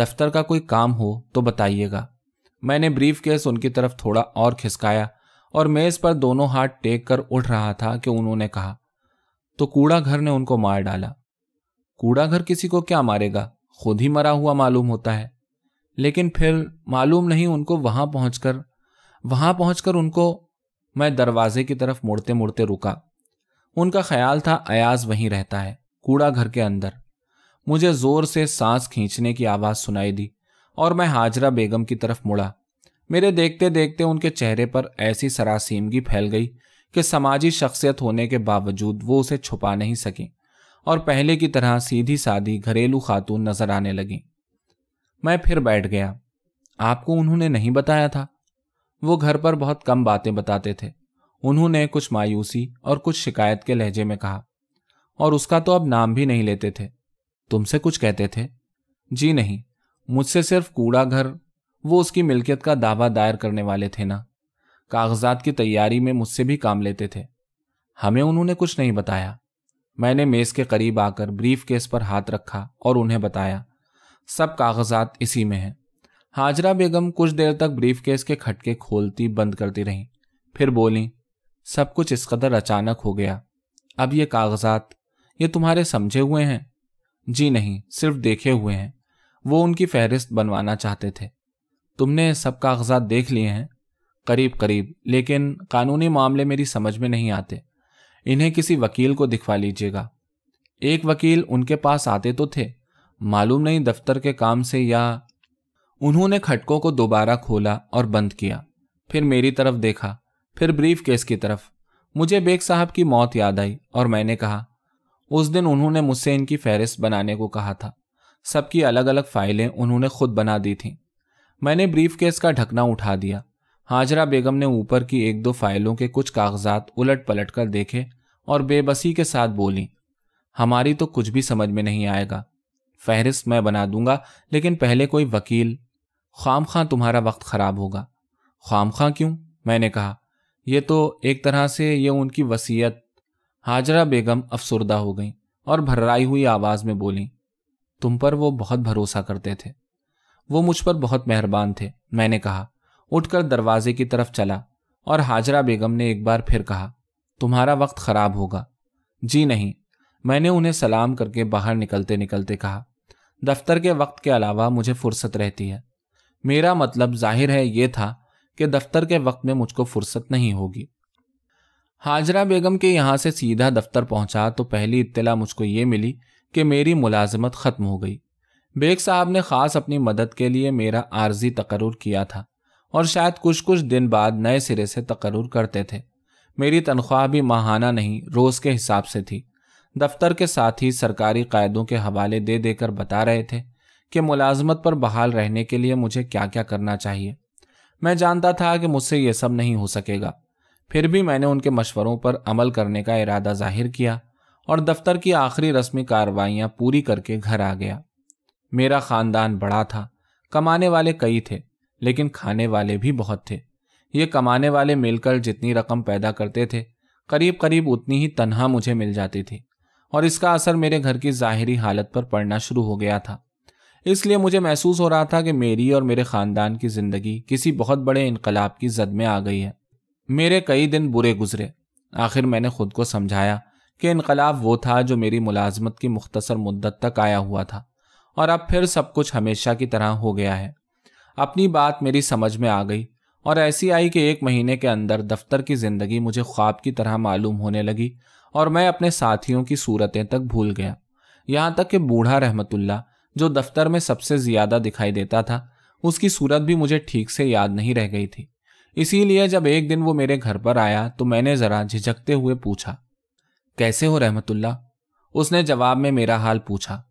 [SPEAKER 1] दफ्तर का कोई काम हो तो बताइएगा मैंने ब्रीफ केस उनकी तरफ थोड़ा और खिसकाया और मेज पर दोनों हाथ टेक कर उठ रहा था कि उन्होंने कहा तो कूड़ा घर ने उनको मार डाला कूड़ा घर किसी को क्या मारेगा खुद ही मरा हुआ मालूम होता है लेकिन फिर मालूम नहीं उनको वहां पहुंचकर वहां पहुंचकर उनको मैं दरवाजे की तरफ मुड़ते मुड़ते रुका उनका ख्याल था अयाज वहीं रहता है कूड़ा घर के अंदर मुझे जोर से सांस खींचने की आवाज सुनाई दी और मैं हाजरा बेगम की तरफ मुड़ा मेरे देखते देखते उनके चेहरे पर ऐसी सरासीमगी फैल गई कि समाजी शख्सियत होने के बावजूद वो उसे छुपा नहीं सकी और पहले की तरह सीधी सादी घरेलू खातून नजर आने लगी मैं फिर बैठ गया आपको उन्होंने नहीं बताया था वो घर पर बहुत कम बातें बताते थे उन्होंने कुछ मायूसी और कुछ शिकायत के लहजे में कहा और उसका तो अब नाम भी नहीं लेते थे तुमसे कुछ कहते थे जी नहीं मुझसे सिर्फ कूड़ा घर वो उसकी मिल्कियत का दावा दायर करने वाले थे ना कागजात की तैयारी में मुझसे भी काम लेते थे हमें उन्होंने कुछ नहीं बताया मैंने मेज़ के करीब आकर ब्रीफ केस पर हाथ रखा और उन्हें बताया सब कागजात इसी में हैं हाजरा बेगम कुछ देर तक ब्रीफ केस के खटके खोलती बंद करती रहीं फिर बोली सब कुछ इस कदर अचानक हो गया अब ये कागजात ये तुम्हारे समझे हुए हैं जी नहीं सिर्फ देखे हुए हैं वो उनकी फहरिस्त बनवाना चाहते थे तुमने सब कागजात देख लिए हैं करीब करीब लेकिन कानूनी मामले मेरी समझ में नहीं आते इन्हें किसी वकील को दिखवा लीजिएगा एक वकील उनके पास आते तो थे मालूम नहीं दफ्तर के काम से या उन्होंने खटकों को दोबारा खोला और बंद किया फिर मेरी तरफ देखा फिर ब्रीफ केस की तरफ मुझे बेग साहब की मौत याद आई और मैंने कहा उस दिन उन्होंने मुझसे इनकी फहरिस्त बनाने को कहा था सबकी अलग अलग फाइलें उन्होंने खुद बना दी थीं मैंने ब्रीफ केस का ढकना उठा दिया हाजरा बेगम ने ऊपर की एक दो फाइलों के कुछ कागजात उलट पलट कर देखे और बेबसी के साथ बोली हमारी तो कुछ भी समझ में नहीं आएगा फहरिस्त मैं बना दूंगा लेकिन पहले कोई वकील खाम खां तुम्हारा वक्त खराब होगा खाम खां क्यों मैंने कहा ये तो एक तरह से ये उनकी वसीयत हाजरा बेगम अफसरदा हो गई और भर्राई हुई आवाज में बोली तुम पर वो बहुत भरोसा करते थे वो मुझ पर बहुत मेहरबान थे मैंने कहा उठकर दरवाजे की तरफ चला और हाजरा बेगम ने एक बार फिर कहा तुम्हारा वक्त खराब होगा जी नहीं मैंने उन्हें सलाम करके बाहर निकलते निकलते कहा दफ्तर के वक्त के अलावा मुझे फुर्सत रहती है मेरा मतलब जाहिर है ये था कि दफ्तर के वक्त में मुझको फुर्सत नहीं होगी हाजरा बेगम के यहाँ से सीधा दफ्तर पहुंचा तो पहली इत्तला मुझको ये मिली कि मेरी मुलाजमत ख़त्म हो गई बेग साहब ने खास अपनी मदद के लिए मेरा आर्जी तकरूर किया था और शायद कुछ कुछ दिन बाद नए सिरे से तकरूर करते थे मेरी तनख्वाह भी माहाना नहीं रोज़ के हिसाब से थी दफ्तर के साथ ही सरकारी कायदों के हवाले दे देकर बता रहे थे कि मुलाजमत पर बहाल रहने के लिए मुझे क्या क्या करना चाहिए मैं जानता था कि मुझसे ये सब नहीं हो सकेगा फिर भी मैंने उनके मशवरों पर अमल करने का इरादा जाहिर किया और दफ्तर की आखिरी रस्मी कार्रवाइयाँ पूरी करके घर आ गया मेरा खानदान बड़ा था कमाने वाले कई थे लेकिन खाने वाले भी बहुत थे ये कमाने वाले मिलकर जितनी रकम पैदा करते थे करीब करीब उतनी ही तनहा मुझे मिल जाती थी और इसका असर मेरे घर की ज़ाहरी हालत पर पड़ना शुरू हो गया था इसलिए मुझे महसूस हो रहा था कि मेरी और मेरे ख़ानदान की ज़िंदगी किसी बहुत बड़े इनकलाब की जद में आ गई है मेरे कई दिन बुरे गुजरे आखिर मैंने खुद को समझाया कि इनकलाब वो था जो मेरी मुलाजमत की मुख्तसर मुद्दत तक आया हुआ था और अब फिर सब कुछ हमेशा की तरह हो गया है अपनी बात मेरी समझ में आ गई और ऐसी आई कि एक महीने के अंदर दफ्तर की ज़िंदगी मुझे ख्वाब की तरह मालूम होने लगी और मैं अपने साथियों की सूरतें तक भूल गया यहाँ तक कि बूढ़ा रहमतुल्ला जो दफ्तर में सबसे ज़्यादा दिखाई देता था उसकी सूरत भी मुझे ठीक से याद नहीं रह गई थी इसीलिए जब एक दिन वो मेरे घर पर आया तो मैंने ज़रा झिझकते हुए पूछा कैसे हो रहमतुल्ला उसने जवाब में मेरा हाल पूछा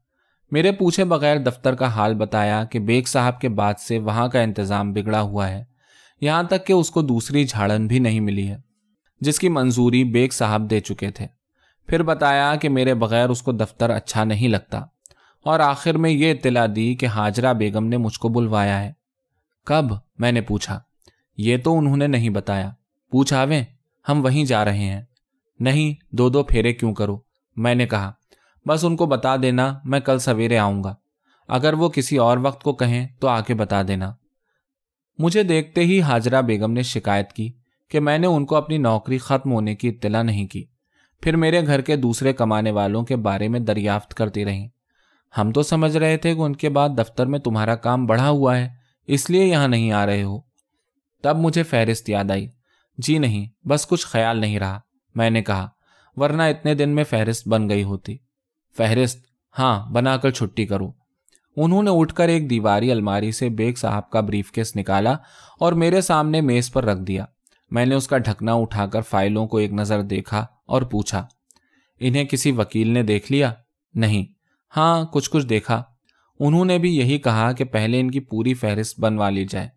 [SPEAKER 1] मेरे पूछे बगैर दफ्तर का हाल बताया कि बेग साहब के बाद से वहां का इंतज़ाम बिगड़ा हुआ है यहां तक कि उसको दूसरी झाड़न भी नहीं मिली है जिसकी मंजूरी बेग साहब दे चुके थे फिर बताया कि मेरे बगैर उसको दफ्तर अच्छा नहीं लगता और आखिर में ये इतला दी कि हाजरा बेगम ने मुझको बुलवाया है कब मैंने पूछा ये तो उन्होंने नहीं बताया पूछावें हम वहीं जा रहे हैं नहीं दो दो फेरे क्यों करो मैंने कहा बस उनको बता देना मैं कल सवेरे आऊंगा अगर वो किसी और वक्त को कहें तो आके बता देना मुझे देखते ही हाजरा बेगम ने शिकायत की कि मैंने उनको अपनी नौकरी ख़त्म होने की इतला नहीं की फिर मेरे घर के दूसरे कमाने वालों के बारे में दरियाफ्त करती रही हम तो समझ रहे थे कि उनके बाद दफ्तर में तुम्हारा काम बढ़ा हुआ है इसलिए यहां नहीं आ रहे हो तब मुझे फहरिस्त याद आई जी नहीं बस कुछ ख्याल नहीं रहा मैंने कहा वरना इतने दिन में फहरिस्त बन गई होती फहरिस्त हाँ बनाकर छुट्टी करो उन्होंने उठकर एक दीवारी अलमारी से बेग साहब का ब्रीफ केस निकाला और मेरे सामने मेज पर रख दिया मैंने उसका ढकना उठाकर फाइलों को एक नज़र देखा और पूछा इन्हें किसी वकील ने देख लिया नहीं हाँ कुछ कुछ देखा उन्होंने भी यही कहा कि पहले इनकी पूरी फहरिस्त बनवा ली जाए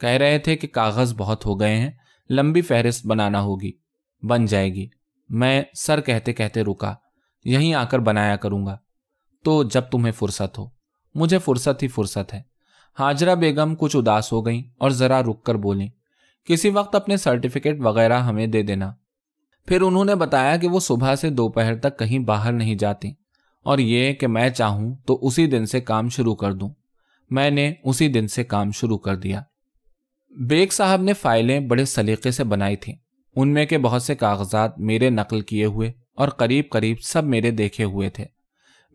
[SPEAKER 1] कह रहे थे कि कागज़ बहुत हो गए हैं लंबी फहरिस्त बनाना होगी बन जाएगी मैं सर कहते कहते रुका यहीं आकर बनाया करूंगा तो जब तुम्हें फुर्सत हो मुझे फुर्सत ही फुर्सत है हाजरा बेगम कुछ उदास हो गई और ज़रा रुक कर बोली किसी वक्त अपने सर्टिफिकेट वगैरह हमें दे देना फिर उन्होंने बताया कि वो सुबह से दोपहर तक कहीं बाहर नहीं जाती और ये कि मैं चाहूं तो उसी दिन से काम शुरू कर दूं मैंने उसी दिन से काम शुरू कर दिया बेग साहब ने फाइलें बड़े सलीके से बनाई थी उनमें के बहुत से कागजात मेरे नकल किए हुए और करीब करीब सब मेरे देखे हुए थे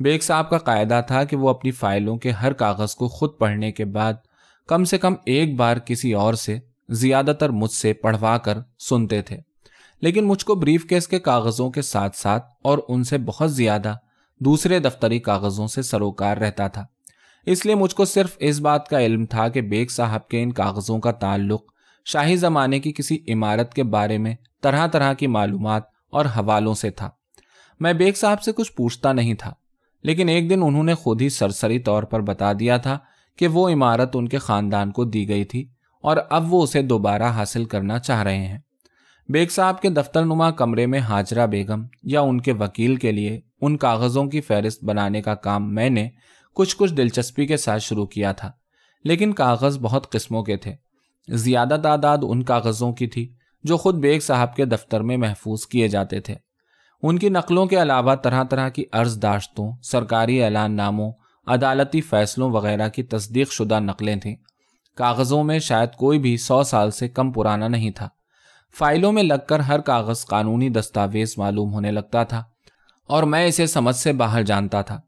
[SPEAKER 1] बेग साहब का कायदा था कि वो अपनी फाइलों के हर कागज़ को खुद पढ़ने के बाद कम से कम एक बार किसी और से ज़्यादातर मुझसे पढ़वा कर सुनते थे लेकिन मुझको ब्रीफ केस के कागज़ों के साथ साथ और उनसे बहुत ज़्यादा दूसरे दफ्तरी कागज़ों से सरोकार रहता था इसलिए मुझको सिर्फ इस बात का इल्म था कि बेग साहब के इन कागज़ों का ताल्लुक शाही ज़माने की किसी इमारत के बारे में तरह तरह की मालूमात और हवालों से था मैं बेग साहब से कुछ पूछता नहीं था लेकिन एक दिन उन्होंने खुद ही सरसरी तौर पर बता दिया था कि वो इमारत उनके खानदान को दी गई थी और अब वो उसे दोबारा हासिल करना चाह रहे हैं बेग साहब के दफ्तर नुमा कमरे में हाजरा बेगम या उनके वकील के लिए उन कागज़ों की फहरिस्त बनाने का काम मैंने कुछ कुछ दिलचस्पी के साथ शुरू किया था लेकिन कागज़ बहुत किस्मों के थे ज़्यादा तादाद उन कागज़ों की थी जो खुद बेग साहब के दफ्तर में महफूज किए जाते थे उनकी नकलों के अलावा तरह तरह की अर्जदाश्तों सरकारी ऐलान नामों अदालती फैसलों वगैरह की तस्दीक शुदा नकलें थीं कागज़ों में शायद कोई भी सौ साल से कम पुराना नहीं था फाइलों में लगकर हर कागज़ कानूनी दस्तावेज मालूम होने लगता था और मैं इसे समझ से बाहर जानता था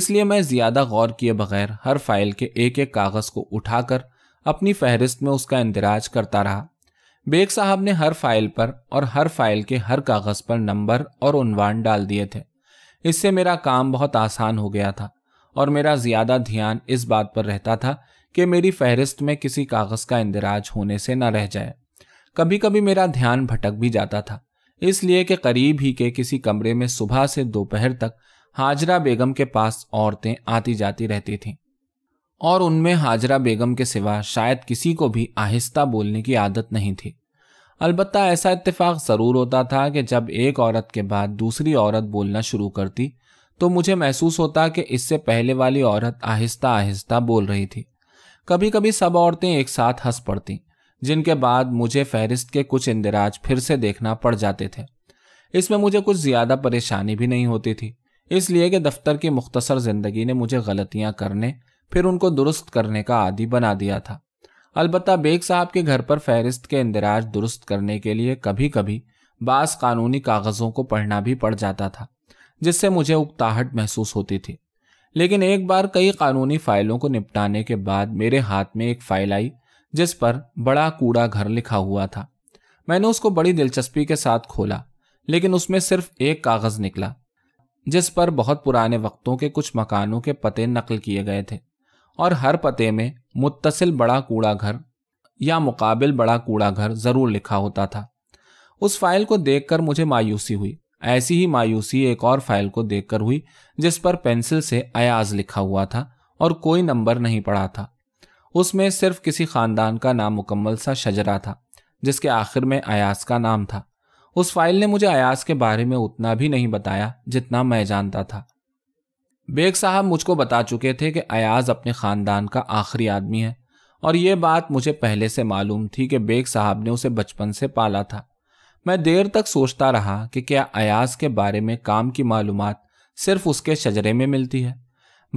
[SPEAKER 1] इसलिए मैं ज़्यादा गौर किए बगैर हर फाइल के एक एक कागज़ को उठाकर अपनी फहरिस्त में उसका इंदराज करता रहा बेग साहब ने हर फाइल पर और हर फाइल के हर कागज पर नंबर और उनवान डाल दिए थे इससे मेरा काम बहुत आसान हो गया था और मेरा ज्यादा ध्यान इस बात पर रहता था कि मेरी फहरिस्त में किसी कागज का इंदिराज होने से न रह जाए कभी कभी मेरा ध्यान भटक भी जाता था इसलिए कि करीब ही के किसी कमरे में सुबह से दोपहर तक हाजरा बेगम के पास औरतें आती जाती रहती थीं और उनमें हाजरा बेगम के सिवा शायद किसी को भी आहिस्ता बोलने की आदत नहीं थी अलबत् ऐसा इत्तेफाक ज़रूर होता था कि जब एक औरत के बाद दूसरी औरत बोलना शुरू करती तो मुझे महसूस होता कि इससे पहले वाली औरत आहिस्ता आहिस्ता बोल रही थी कभी कभी सब औरतें एक साथ हंस पड़ती जिनके बाद मुझे फहरिस्त के कुछ इंदिराज फिर से देखना पड़ जाते थे इसमें मुझे कुछ ज़्यादा परेशानी भी नहीं होती थी इसलिए कि दफ्तर की मुख्तसर ज़िंदगी ने मुझे गलतियाँ करने फिर उनको दुरुस्त करने का आदि बना दिया था अलबत् बेग साहब के घर पर फहरिस्त के इंदिराज दुरुस्त करने के लिए कभी कभी बास कानूनी कागज़ों को पढ़ना भी पड़ जाता था जिससे मुझे उकताहट महसूस होती थी लेकिन एक बार कई कानूनी फाइलों को निपटाने के बाद मेरे हाथ में एक फाइल आई जिस पर बड़ा कूड़ा घर लिखा हुआ था मैंने उसको बड़ी दिलचस्पी के साथ खोला लेकिन उसमें सिर्फ एक कागज़ निकला जिस पर बहुत पुराने वक्तों के कुछ मकानों के पते नकल किए गए थे और हर पते में मुतसिल बड़ा कूड़ा घर या मुकाबिल बड़ा कूड़ा घर ज़रूर लिखा होता था उस फाइल को देखकर मुझे मायूसी हुई ऐसी ही मायूसी एक और फाइल को देखकर हुई जिस पर पेंसिल से अयाज लिखा हुआ था और कोई नंबर नहीं पड़ा था उसमें सिर्फ किसी खानदान का नाम मुकम्मल सा शजरा था जिसके आखिर में अयास का नाम था उस फाइल ने मुझे अयास के बारे में उतना भी नहीं बताया जितना मैं जानता था बेग साहब मुझको बता चुके थे कि अयाज अपने ख़ानदान का आखिरी आदमी है और ये बात मुझे पहले से मालूम थी कि बेग साहब ने उसे बचपन से पाला था मैं देर तक सोचता रहा कि क्या अयाज के बारे में काम की मालूम सिर्फ उसके शजरे में मिलती है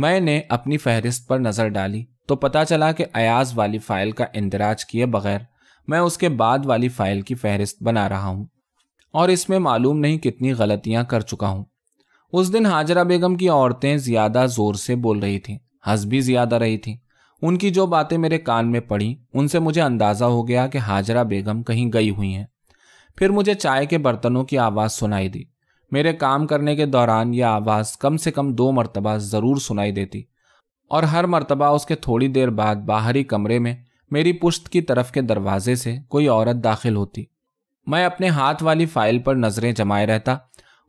[SPEAKER 1] मैंने अपनी फहरिस्त पर नज़र डाली तो पता चला कि अयाज वाली फ़ाइल का इंदराज किए बगैर मैं उसके बाद वाली फ़ाइल की फहरिस्त बना रहा हूँ और इसमें मालूम नहीं कितनी गलतियाँ कर चुका हूँ उस दिन हाजरा बेगम की औरतें ज्यादा जोर से बोल रही थी हंस भी ज्यादा रही थी उनकी जो बातें मेरे कान में पड़ी उनसे मुझे अंदाज़ा हो गया कि हाजरा बेगम कहीं गई हुई हैं फिर मुझे चाय के बर्तनों की आवाज़ सुनाई दी मेरे काम करने के दौरान यह आवाज़ कम से कम दो मरतबा ज़रूर सुनाई देती और हर मरतबा उसके थोड़ी देर बाद बाहरी कमरे में मेरी पुश्त की तरफ के दरवाजे से कोई औरत दाखिल होती मैं अपने हाथ वाली फाइल पर नज़रें जमाए रहता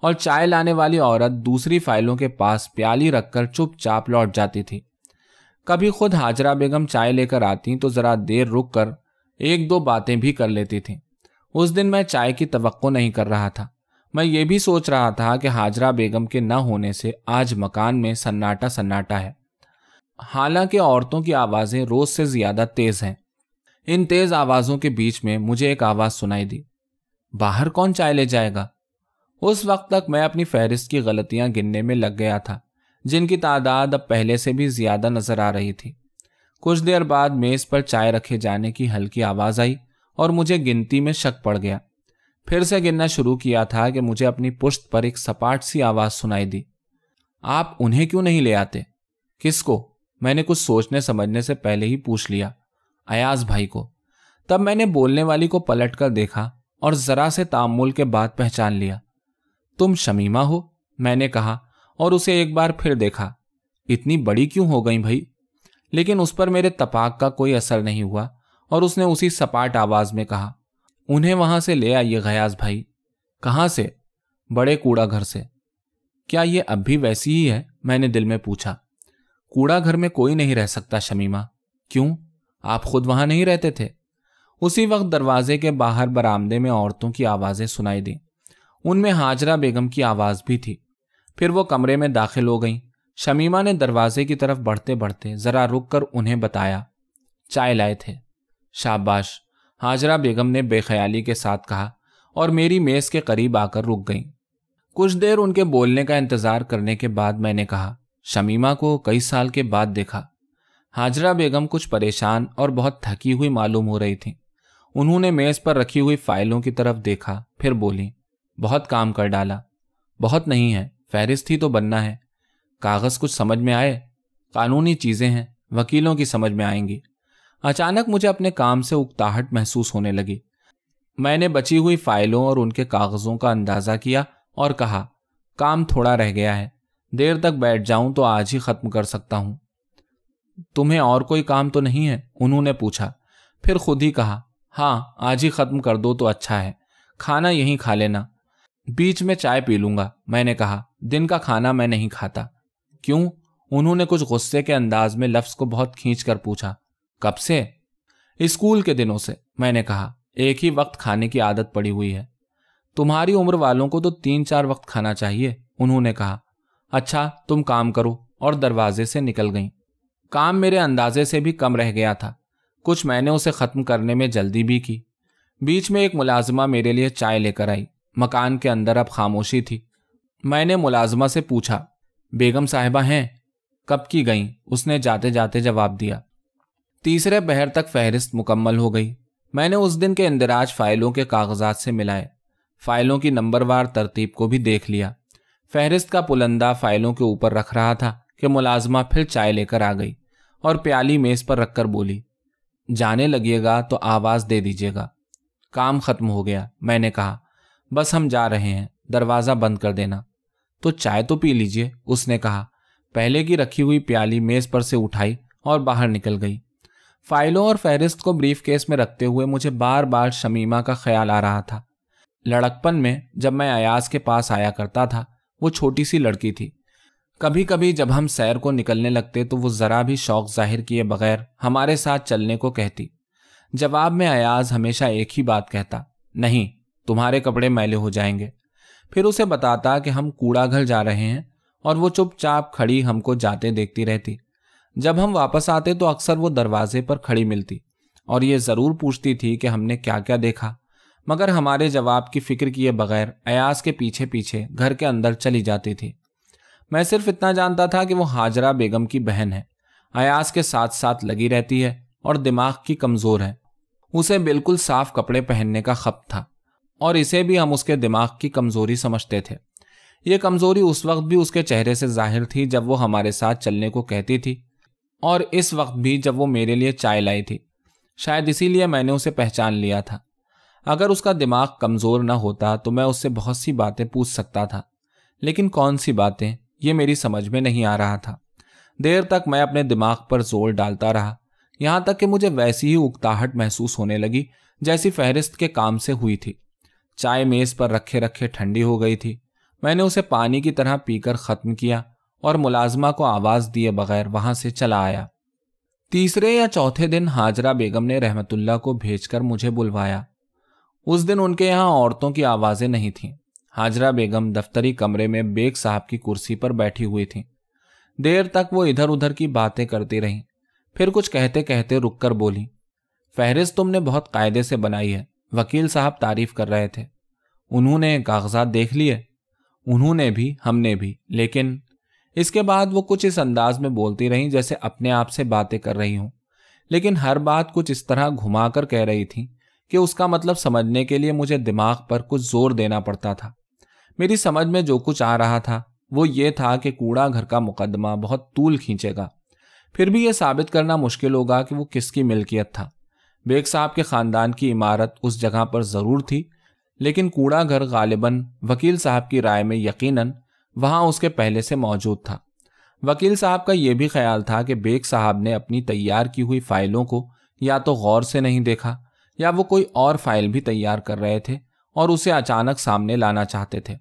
[SPEAKER 1] और चाय लाने वाली औरत दूसरी फाइलों के पास प्याली रखकर चुपचाप लौट जाती थी कभी खुद हाजरा बेगम चाय लेकर आती तो ज़रा देर रुक कर एक दो बातें भी कर लेती थी उस दिन मैं चाय की तवक्को नहीं कर रहा था मैं ये भी सोच रहा था कि हाजरा बेगम के न होने से आज मकान में सन्नाटा सन्नाटा है हालांकि औरतों की आवाज़ें रोज़ से ज़्यादा तेज़ हैं इन तेज़ आवाज़ों के बीच में मुझे एक आवाज़ सुनाई दी बाहर कौन चाय ले जाएगा उस वक्त तक मैं अपनी फहरिस्त की गलतियां गिनने में लग गया था जिनकी तादाद अब पहले से भी ज्यादा नजर आ रही थी कुछ देर बाद मेज पर चाय रखे जाने की हल्की आवाज आई और मुझे गिनती में शक पड़ गया फिर से गिनना शुरू किया था कि मुझे अपनी पुश्त पर एक सपाट सी आवाज सुनाई दी आप उन्हें क्यों नहीं ले आते किसको मैंने कुछ सोचने समझने से पहले ही पूछ लिया अयाज भाई को तब मैंने बोलने वाली को पलट कर देखा और जरा से तामुल के बाद पहचान लिया तुम शमीमा हो मैंने कहा और उसे एक बार फिर देखा इतनी बड़ी क्यों हो गई भाई लेकिन उस पर मेरे तपाक का कोई असर नहीं हुआ और उसने उसी सपाट आवाज में कहा उन्हें वहां से ले आइए गयाज भाई कहाँ से बड़े कूड़ा घर से क्या ये अब भी वैसी ही है मैंने दिल में पूछा कूड़ा घर में कोई नहीं रह सकता शमीमा क्यों आप खुद वहां नहीं रहते थे उसी वक्त दरवाजे के बाहर बरामदे में औरतों की आवाजें सुनाई दी उनमें हाजरा बेगम की आवाज़ भी थी फिर वो कमरे में दाखिल हो गई शमीमा ने दरवाजे की तरफ बढ़ते बढ़ते ज़रा रुक कर उन्हें बताया चाय लाए थे शाबाश हाजरा बेगम ने बेख्याली के साथ कहा और मेरी मेज़ के करीब आकर रुक गई कुछ देर उनके बोलने का इंतज़ार करने के बाद मैंने कहा शमीमा को कई साल के बाद देखा हाजरा बेगम कुछ परेशान और बहुत थकी हुई मालूम हो रही थी उन्होंने मेज़ पर रखी हुई फाइलों की तरफ देखा फिर बोली बहुत काम कर डाला बहुत नहीं है फहरिस्त ही तो बनना है कागज़ कुछ समझ में आए कानूनी चीज़ें हैं वकीलों की समझ में आएंगी अचानक मुझे अपने काम से उकताहट महसूस होने लगी मैंने बची हुई फाइलों और उनके कागज़ों का अंदाज़ा किया और कहा काम थोड़ा रह गया है देर तक बैठ जाऊं तो आज ही ख़त्म कर सकता हूं तुम्हें और कोई काम तो नहीं है उन्होंने पूछा फिर खुद ही कहा हाँ आज ही ख़त्म कर दो तो अच्छा है खाना यहीं खा लेना बीच में चाय पी लूंगा मैंने कहा दिन का खाना मैं नहीं खाता क्यों उन्होंने कुछ गुस्से के अंदाज में लफ्स को बहुत खींच कर पूछा कब से स्कूल के दिनों से मैंने कहा एक ही वक्त खाने की आदत पड़ी हुई है तुम्हारी उम्र वालों को तो तीन चार वक्त खाना चाहिए उन्होंने कहा अच्छा तुम काम करो और दरवाजे से निकल गई काम मेरे अंदाजे से भी कम रह गया था कुछ मैंने उसे ख़त्म करने में जल्दी भी की बीच में एक मुलाजिमा मेरे लिए चाय लेकर आई मकान के अंदर अब खामोशी थी मैंने मुलाजमा से पूछा बेगम साहिबा हैं कब की गईं उसने जाते जाते जवाब दिया तीसरे बहर तक फहरिस्त मुकम्मल हो गई मैंने उस दिन के इंदिराज फाइलों के कागजात से मिलाए फाइलों की नंबरवार तरतीब को भी देख लिया फहरिस्त का पुलंदा फाइलों के ऊपर रख रहा था कि मुलाजमा फिर चाय लेकर आ गई और प्याली मेज पर रखकर बोली जाने लगिएगा तो आवाज़ दे दीजिएगा काम खत्म हो गया मैंने कहा बस हम जा रहे हैं दरवाज़ा बंद कर देना तो चाय तो पी लीजिए उसने कहा पहले की रखी हुई प्याली मेज़ पर से उठाई और बाहर निकल गई फाइलों और फहरिस्त को ब्रीफ केस में रखते हुए मुझे बार बार शमीमा का ख्याल आ रहा था लड़कपन में जब मैं अयाज के पास आया करता था वो छोटी सी लड़की थी कभी कभी जब हम सैर को निकलने लगते तो वो ज़रा भी शौक जाहिर किए बगैर हमारे साथ चलने को कहती जवाब में अयाज हमेशा एक ही बात कहता नहीं तुम्हारे कपड़े मैले हो जाएंगे फिर उसे बताता कि हम कूड़ा घर जा रहे हैं और वो चुपचाप खड़ी हमको जाते देखती रहती जब हम वापस आते तो अक्सर वो दरवाजे पर खड़ी मिलती और ये ज़रूर पूछती थी कि हमने क्या क्या देखा मगर हमारे जवाब की फिक्र किए बगैर अयास के पीछे पीछे घर के अंदर चली जाती थी मैं सिर्फ इतना जानता था कि वो हाजरा बेगम की बहन है अयास के साथ साथ लगी रहती है और दिमाग की कमज़ोर है उसे बिल्कुल साफ कपड़े पहनने का खप था और इसे भी हम उसके दिमाग की कमज़ोरी समझते थे ये कमज़ोरी उस वक्त भी उसके चेहरे से जाहिर थी जब वो हमारे साथ चलने को कहती थी और इस वक्त भी जब वो मेरे लिए चाय लाई थी शायद इसीलिए मैंने उसे पहचान लिया था अगर उसका दिमाग कमज़ोर ना होता तो मैं उससे बहुत सी बातें पूछ सकता था लेकिन कौन सी बातें ये मेरी समझ में नहीं आ रहा था देर तक मैं अपने दिमाग पर जोर डालता रहा यहां तक कि मुझे वैसी ही उकताहट महसूस होने लगी जैसी फहरिस्त के काम से हुई थी चाय मेज पर रखे रखे ठंडी हो गई थी मैंने उसे पानी की तरह पीकर खत्म किया और मुलाजमा को आवाज दिए बगैर वहां से चला आया तीसरे या चौथे दिन हाजरा बेगम ने रहमतुल्ला को भेजकर मुझे बुलवाया उस दिन उनके यहाँ औरतों की आवाज़ें नहीं थीं हाजरा बेगम दफ्तरी कमरे में बेग साहब की कुर्सी पर बैठी हुई थी देर तक वो इधर उधर की बातें करती रहीं फिर कुछ कहते कहते रुक कर बोली फहरिस्त तुमने बहुत कायदे से बनाई है वकील साहब तारीफ कर रहे थे उन्होंने कागजात देख लिए उन्होंने भी हमने भी लेकिन इसके बाद वो कुछ इस अंदाज में बोलती रहीं जैसे अपने आप से बातें कर रही हूं लेकिन हर बात कुछ इस तरह घुमा कर कह रही थी कि उसका मतलब समझने के लिए मुझे दिमाग पर कुछ जोर देना पड़ता था मेरी समझ में जो कुछ आ रहा था वो ये था कि कूड़ा घर का मुकदमा बहुत तूल खींचेगा फिर भी ये साबित करना मुश्किल होगा कि वो किसकी मिल्कियत था बेग साहब के खानदान की इमारत उस जगह पर ज़रूर थी लेकिन कूड़ा घर गालिबा वकील साहब की राय में यकीन वहाँ उसके पहले से मौजूद था वकील साहब का यह भी ख्याल था कि बेग साहब ने अपनी तैयार की हुई फाइलों को या तो गौर से नहीं देखा या वो कोई और फाइल भी तैयार कर रहे थे और उसे अचानक सामने लाना चाहते थे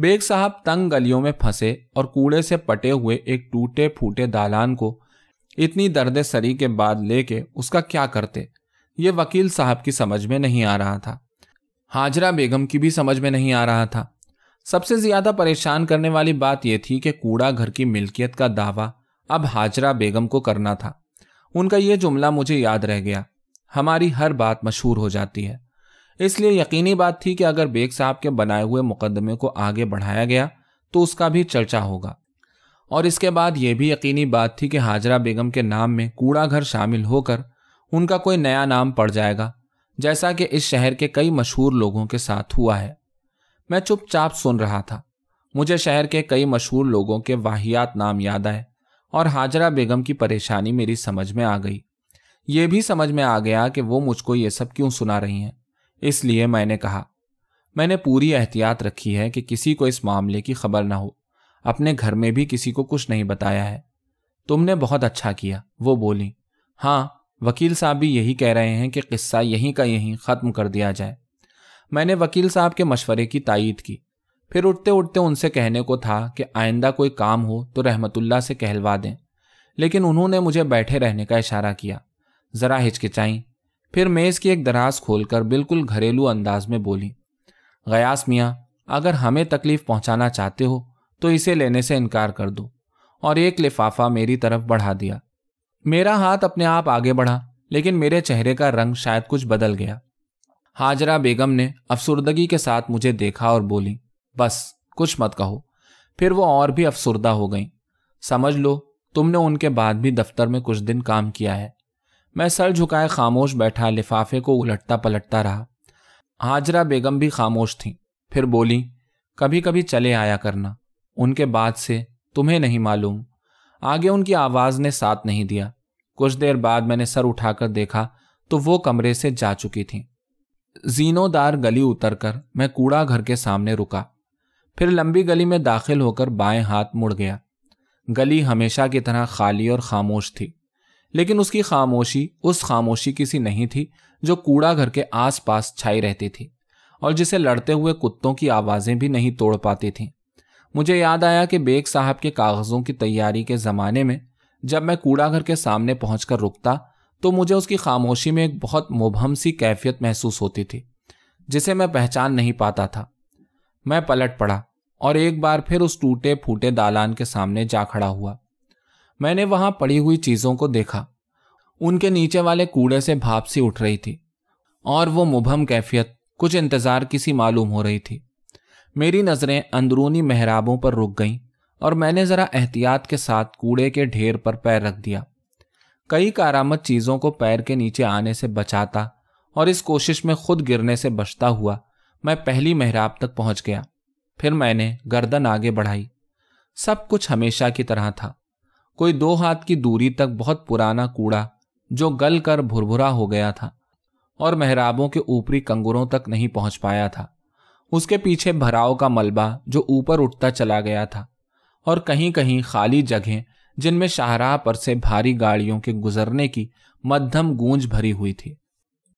[SPEAKER 1] बेग साहब तंग गलियों में फंसे और कूड़े से पटे हुए एक टूटे फूटे दालान को इतनी दर्द सरी के बाद लेके उसका क्या करते ये वकील साहब की समझ में नहीं आ रहा था हाजरा बेगम की भी समझ में नहीं आ रहा था सबसे ज़्यादा परेशान करने वाली बात यह थी कि कूड़ा घर की मिल्कियत का दावा अब हाजरा बेगम को करना था उनका यह जुमला मुझे याद रह गया हमारी हर बात मशहूर हो जाती है इसलिए यकीनी बात थी कि अगर बेग साहब के बनाए हुए मुकदमे को आगे बढ़ाया गया तो उसका भी चर्चा होगा और इसके बाद यह भी यकीनी बात थी कि हाजरा बेगम के नाम में कूड़ा घर शामिल होकर उनका कोई नया नाम पड़ जाएगा जैसा कि इस शहर के कई मशहूर लोगों के साथ हुआ है मैं चुपचाप सुन रहा था मुझे शहर के कई मशहूर लोगों के वाहियात नाम याद आए और हाजरा बेगम की परेशानी मेरी समझ में आ गई ये भी समझ में आ गया कि वो मुझको ये सब क्यों सुना रही हैं इसलिए मैंने कहा मैंने पूरी एहतियात रखी है कि किसी को इस मामले की खबर ना हो अपने घर में भी किसी को कुछ नहीं बताया है तुमने बहुत अच्छा किया वो बोली हाँ वकील साहब भी यही कह रहे हैं कि किस्सा यहीं का यहीं ख़त्म कर दिया जाए मैंने वकील साहब के मशवरे की तायीद की फिर उठते उठते उनसे कहने को था कि आइंदा कोई काम हो तो रहमतुल्ला से कहलवा दें लेकिन उन्होंने मुझे बैठे रहने का इशारा किया ज़रा हिचकिचाई फिर मेज़ की एक दराज खोलकर बिल्कुल घरेलू अंदाज में बोली गयास मियाँ अगर हमें तकलीफ पहुँचाना चाहते हो तो इसे लेने से इनकार कर दो और एक लिफाफा मेरी तरफ बढ़ा दिया मेरा हाथ अपने आप आगे बढ़ा लेकिन मेरे चेहरे का रंग शायद कुछ बदल गया हाजरा बेगम ने अफसरदगी के साथ मुझे देखा और बोली बस कुछ मत कहो फिर वो और भी अफसरदा हो गई समझ लो तुमने उनके बाद भी दफ्तर में कुछ दिन काम किया है मैं सर झुकाए खामोश बैठा लिफाफे को उलटता पलटता रहा हाजरा बेगम भी खामोश थी फिर बोली कभी कभी चले आया करना उनके बाद से तुम्हें नहीं मालूम आगे उनकी आवाज़ ने साथ नहीं दिया कुछ देर बाद मैंने सर उठाकर देखा तो वो कमरे से जा चुकी थी जीनोदार गली उतरकर मैं कूड़ा घर के सामने रुका फिर लंबी गली में दाखिल होकर बाएं हाथ मुड़ गया गली हमेशा की तरह खाली और खामोश थी लेकिन उसकी खामोशी उस खामोशी की सी नहीं थी जो कूड़ा घर के आसपास छाई रहती थी और जिसे लड़ते हुए कुत्तों की आवाज़ें भी नहीं तोड़ पाती थीं मुझे याद आया कि बेग साहब के कागज़ों की तैयारी के ज़माने में जब मैं कूड़ा घर के सामने पहुंचकर रुकता तो मुझे उसकी खामोशी में एक बहुत मुबहम सी कैफियत महसूस होती थी जिसे मैं पहचान नहीं पाता था मैं पलट पड़ा और एक बार फिर उस टूटे फूटे दालान के सामने जा खड़ा हुआ मैंने वहां पड़ी हुई चीजों को देखा उनके नीचे वाले कूड़े से भाप सी उठ रही थी और वो मुबहम कैफियत कुछ इंतजार की सी मालूम हो रही थी मेरी नजरें अंदरूनी मेहराबों पर रुक गईं और मैंने ज़रा एहतियात के साथ कूड़े के ढेर पर पैर रख दिया कई कारामत चीज़ों को पैर के नीचे आने से बचाता और इस कोशिश में खुद गिरने से बचता हुआ मैं पहली मेहराब तक पहुंच गया फिर मैंने गर्दन आगे बढ़ाई सब कुछ हमेशा की तरह था कोई दो हाथ की दूरी तक बहुत पुराना कूड़ा जो गल कर भुरभुरा हो गया था और मेहराबों के ऊपरी कंगुरों तक नहीं पहुंच पाया था उसके पीछे भराव का मलबा जो ऊपर उठता चला गया था और कहीं कहीं खाली जगहें जिनमें शाहराह पर से भारी गाड़ियों के गुजरने की मध्यम गूंज भरी हुई थी